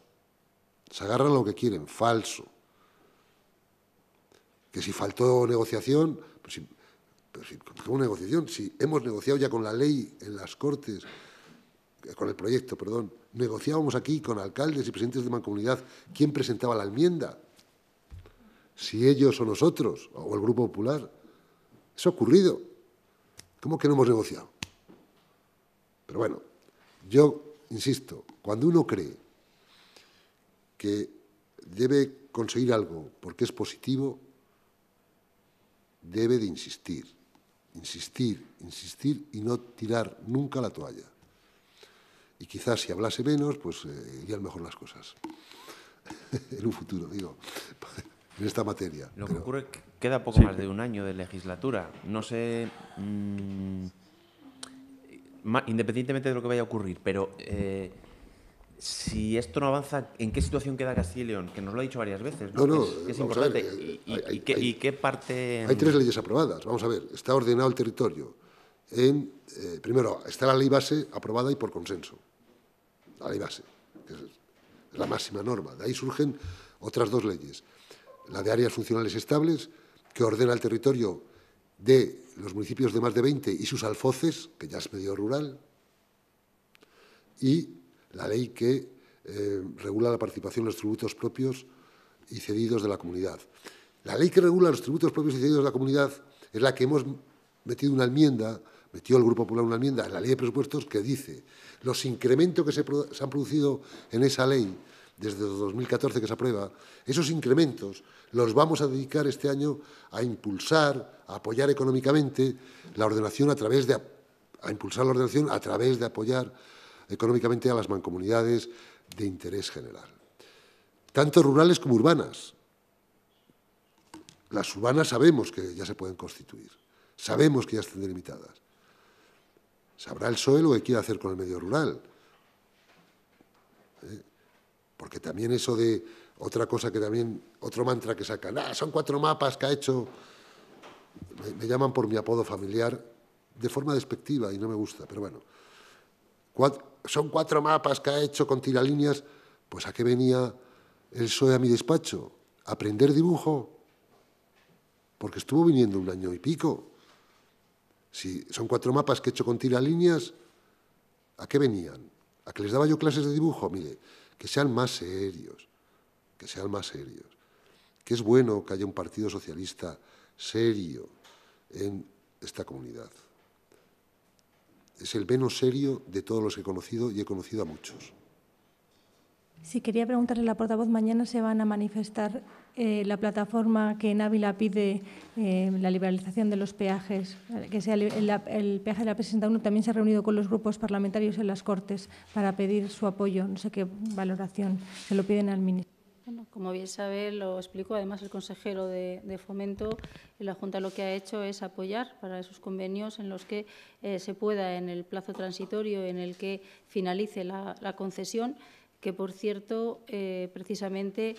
Se agarran lo que quieren, falso. Que si faltó negociación, pues si, negociación? Si hemos negociado ya con la ley en las Cortes, eh, con el proyecto, perdón, negociábamos aquí con alcaldes y presidentes de mancomunidad quién presentaba la enmienda si ellos o nosotros, o el Grupo Popular. Eso ha ocurrido. ¿Cómo que no hemos negociado? Pero bueno, yo insisto, cuando uno cree que debe conseguir algo porque es positivo, debe de insistir, insistir, insistir y no tirar nunca la toalla. Y quizás si hablase menos, pues eh, irían mejor las cosas en un futuro, digo en esta materia. Lo que ocurre es que queda poco más de un año de legislatura. No sé, mm, independientemente de lo que vaya a ocurrir, pero eh, si esto no avanza, ¿en qué situación queda Castilla y León? Que nos lo ha dicho varias veces. No, no, es, importante. hay, ¿Y, qué, parte...? Hay tres leyes aprobadas. Vamos a ver, está ordenado el territorio. En, eh, primero, está la ley base aprobada y por consenso. La ley base, es la máxima norma. De ahí surgen otras dos leyes la de áreas funcionales estables, que ordena el territorio de los municipios de más de 20 y sus alfoces, que ya es medio rural, y la ley que eh, regula la participación en los tributos propios y cedidos de la comunidad. La ley que regula los tributos propios y cedidos de la comunidad es la que hemos metido una enmienda, metió el Grupo Popular una enmienda en la ley de presupuestos que dice los incrementos que se han producido en esa ley desde 2014 que se aprueba, esos incrementos los vamos a dedicar este año a impulsar, a apoyar económicamente la ordenación a través de a impulsar la ordenación a través de apoyar económicamente a las mancomunidades de interés general, tanto rurales como urbanas. Las urbanas sabemos que ya se pueden constituir, sabemos que ya están delimitadas. Sabrá el suelo qué quiere hacer con el medio rural. ¿Eh? Porque también eso de otra cosa que también, otro mantra que sacan, ah, son cuatro mapas que ha hecho, me, llaman por mi apodo familiar de forma despectiva y no me gusta, pero bueno, son cuatro mapas que ha hecho con tiralíneas, pues a qué venía el PSOE a mi despacho, aprender dibujo, porque estuvo viniendo un año y pico. Si son cuatro mapas que he hecho con tiralíneas, ¿a qué venían? ¿A que les daba yo clases de dibujo? Mire, que sean más serios, que sean más serios. Que es bueno que haya un partido socialista serio en esta comunidad. Es el menos serio de todos los que he conocido y he conocido a muchos. Si quería preguntarle a la portavoz, mañana se van a manifestar eh, la plataforma que en Ávila pide eh, la liberalización de los peajes, eh, que sea el, peaje de la P61, también se ha reunido con los grupos parlamentarios en las Cortes para pedir su apoyo. No sé qué valoración se lo piden al ministro. como bien sabe, lo explicó además el consejero de, Fomento, la Junta lo que ha hecho es apoyar para esos convenios en los que se pueda, en el plazo transitorio en el que finalice la, concesión, que por cierto, precisamente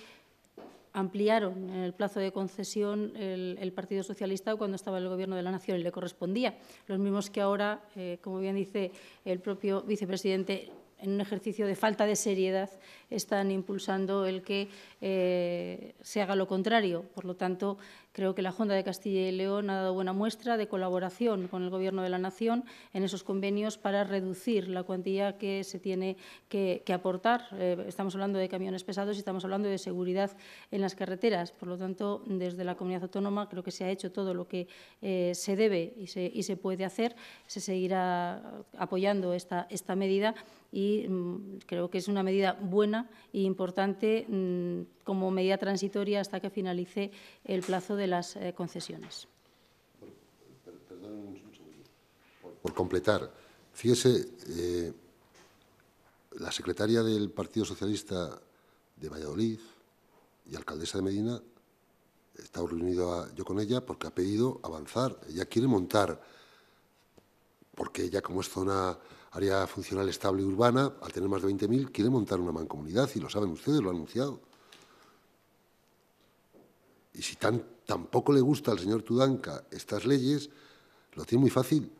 ampliaron en el plazo de concesión el, Partido Socialista cuando estaba en el Gobierno de la Nación y le correspondía. Los mismos que ahora, eh, como bien dice el propio vicepresidente, en un ejercicio de falta de seriedad, están impulsando el que eh, se haga lo contrario. Por lo tanto, Creo que la Junta de Castilla y León ha dado buena muestra de colaboración con el Gobierno de la Nación en esos convenios para reducir la cuantía que se tiene que, aportar. Eh, estamos hablando de camiones pesados y estamos hablando de seguridad en las carreteras. Por lo tanto, desde la comunidad autónoma creo que se ha hecho todo lo que eh, se debe y se, puede hacer. Se seguirá apoyando esta, medida y mm, creo que es una medida buena e importante. Mm, como medida transitoria hasta que finalice el plazo de las eh, concesiones. Por, completar, fíjese, eh, la secretaria del Partido Socialista de Valladolid y alcaldesa de Medina está reunido yo con ella porque ha pedido avanzar. Ella quiere montar, porque ella como es zona área funcional estable y urbana, al tener más de 20.000, quiere montar una mancomunidad y lo saben ustedes, lo han anunciado. Y si tan, tampoco le gusta al señor Tudanca estas leyes, lo tiene muy fácil,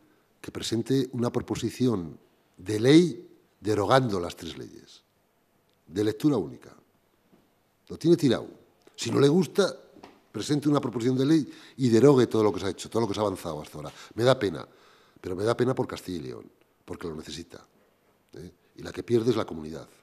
que presente una proposición de ley derogando las tres leyes, de lectura única. Lo tiene tirado. Si no le gusta, presente una proposición de ley y derogue todo lo que se ha hecho, todo lo que se ha avanzado hasta ahora. Me da pena, pero me da pena por Castilla y León, porque lo necesita. ¿eh? Y la que pierde es la comunidad.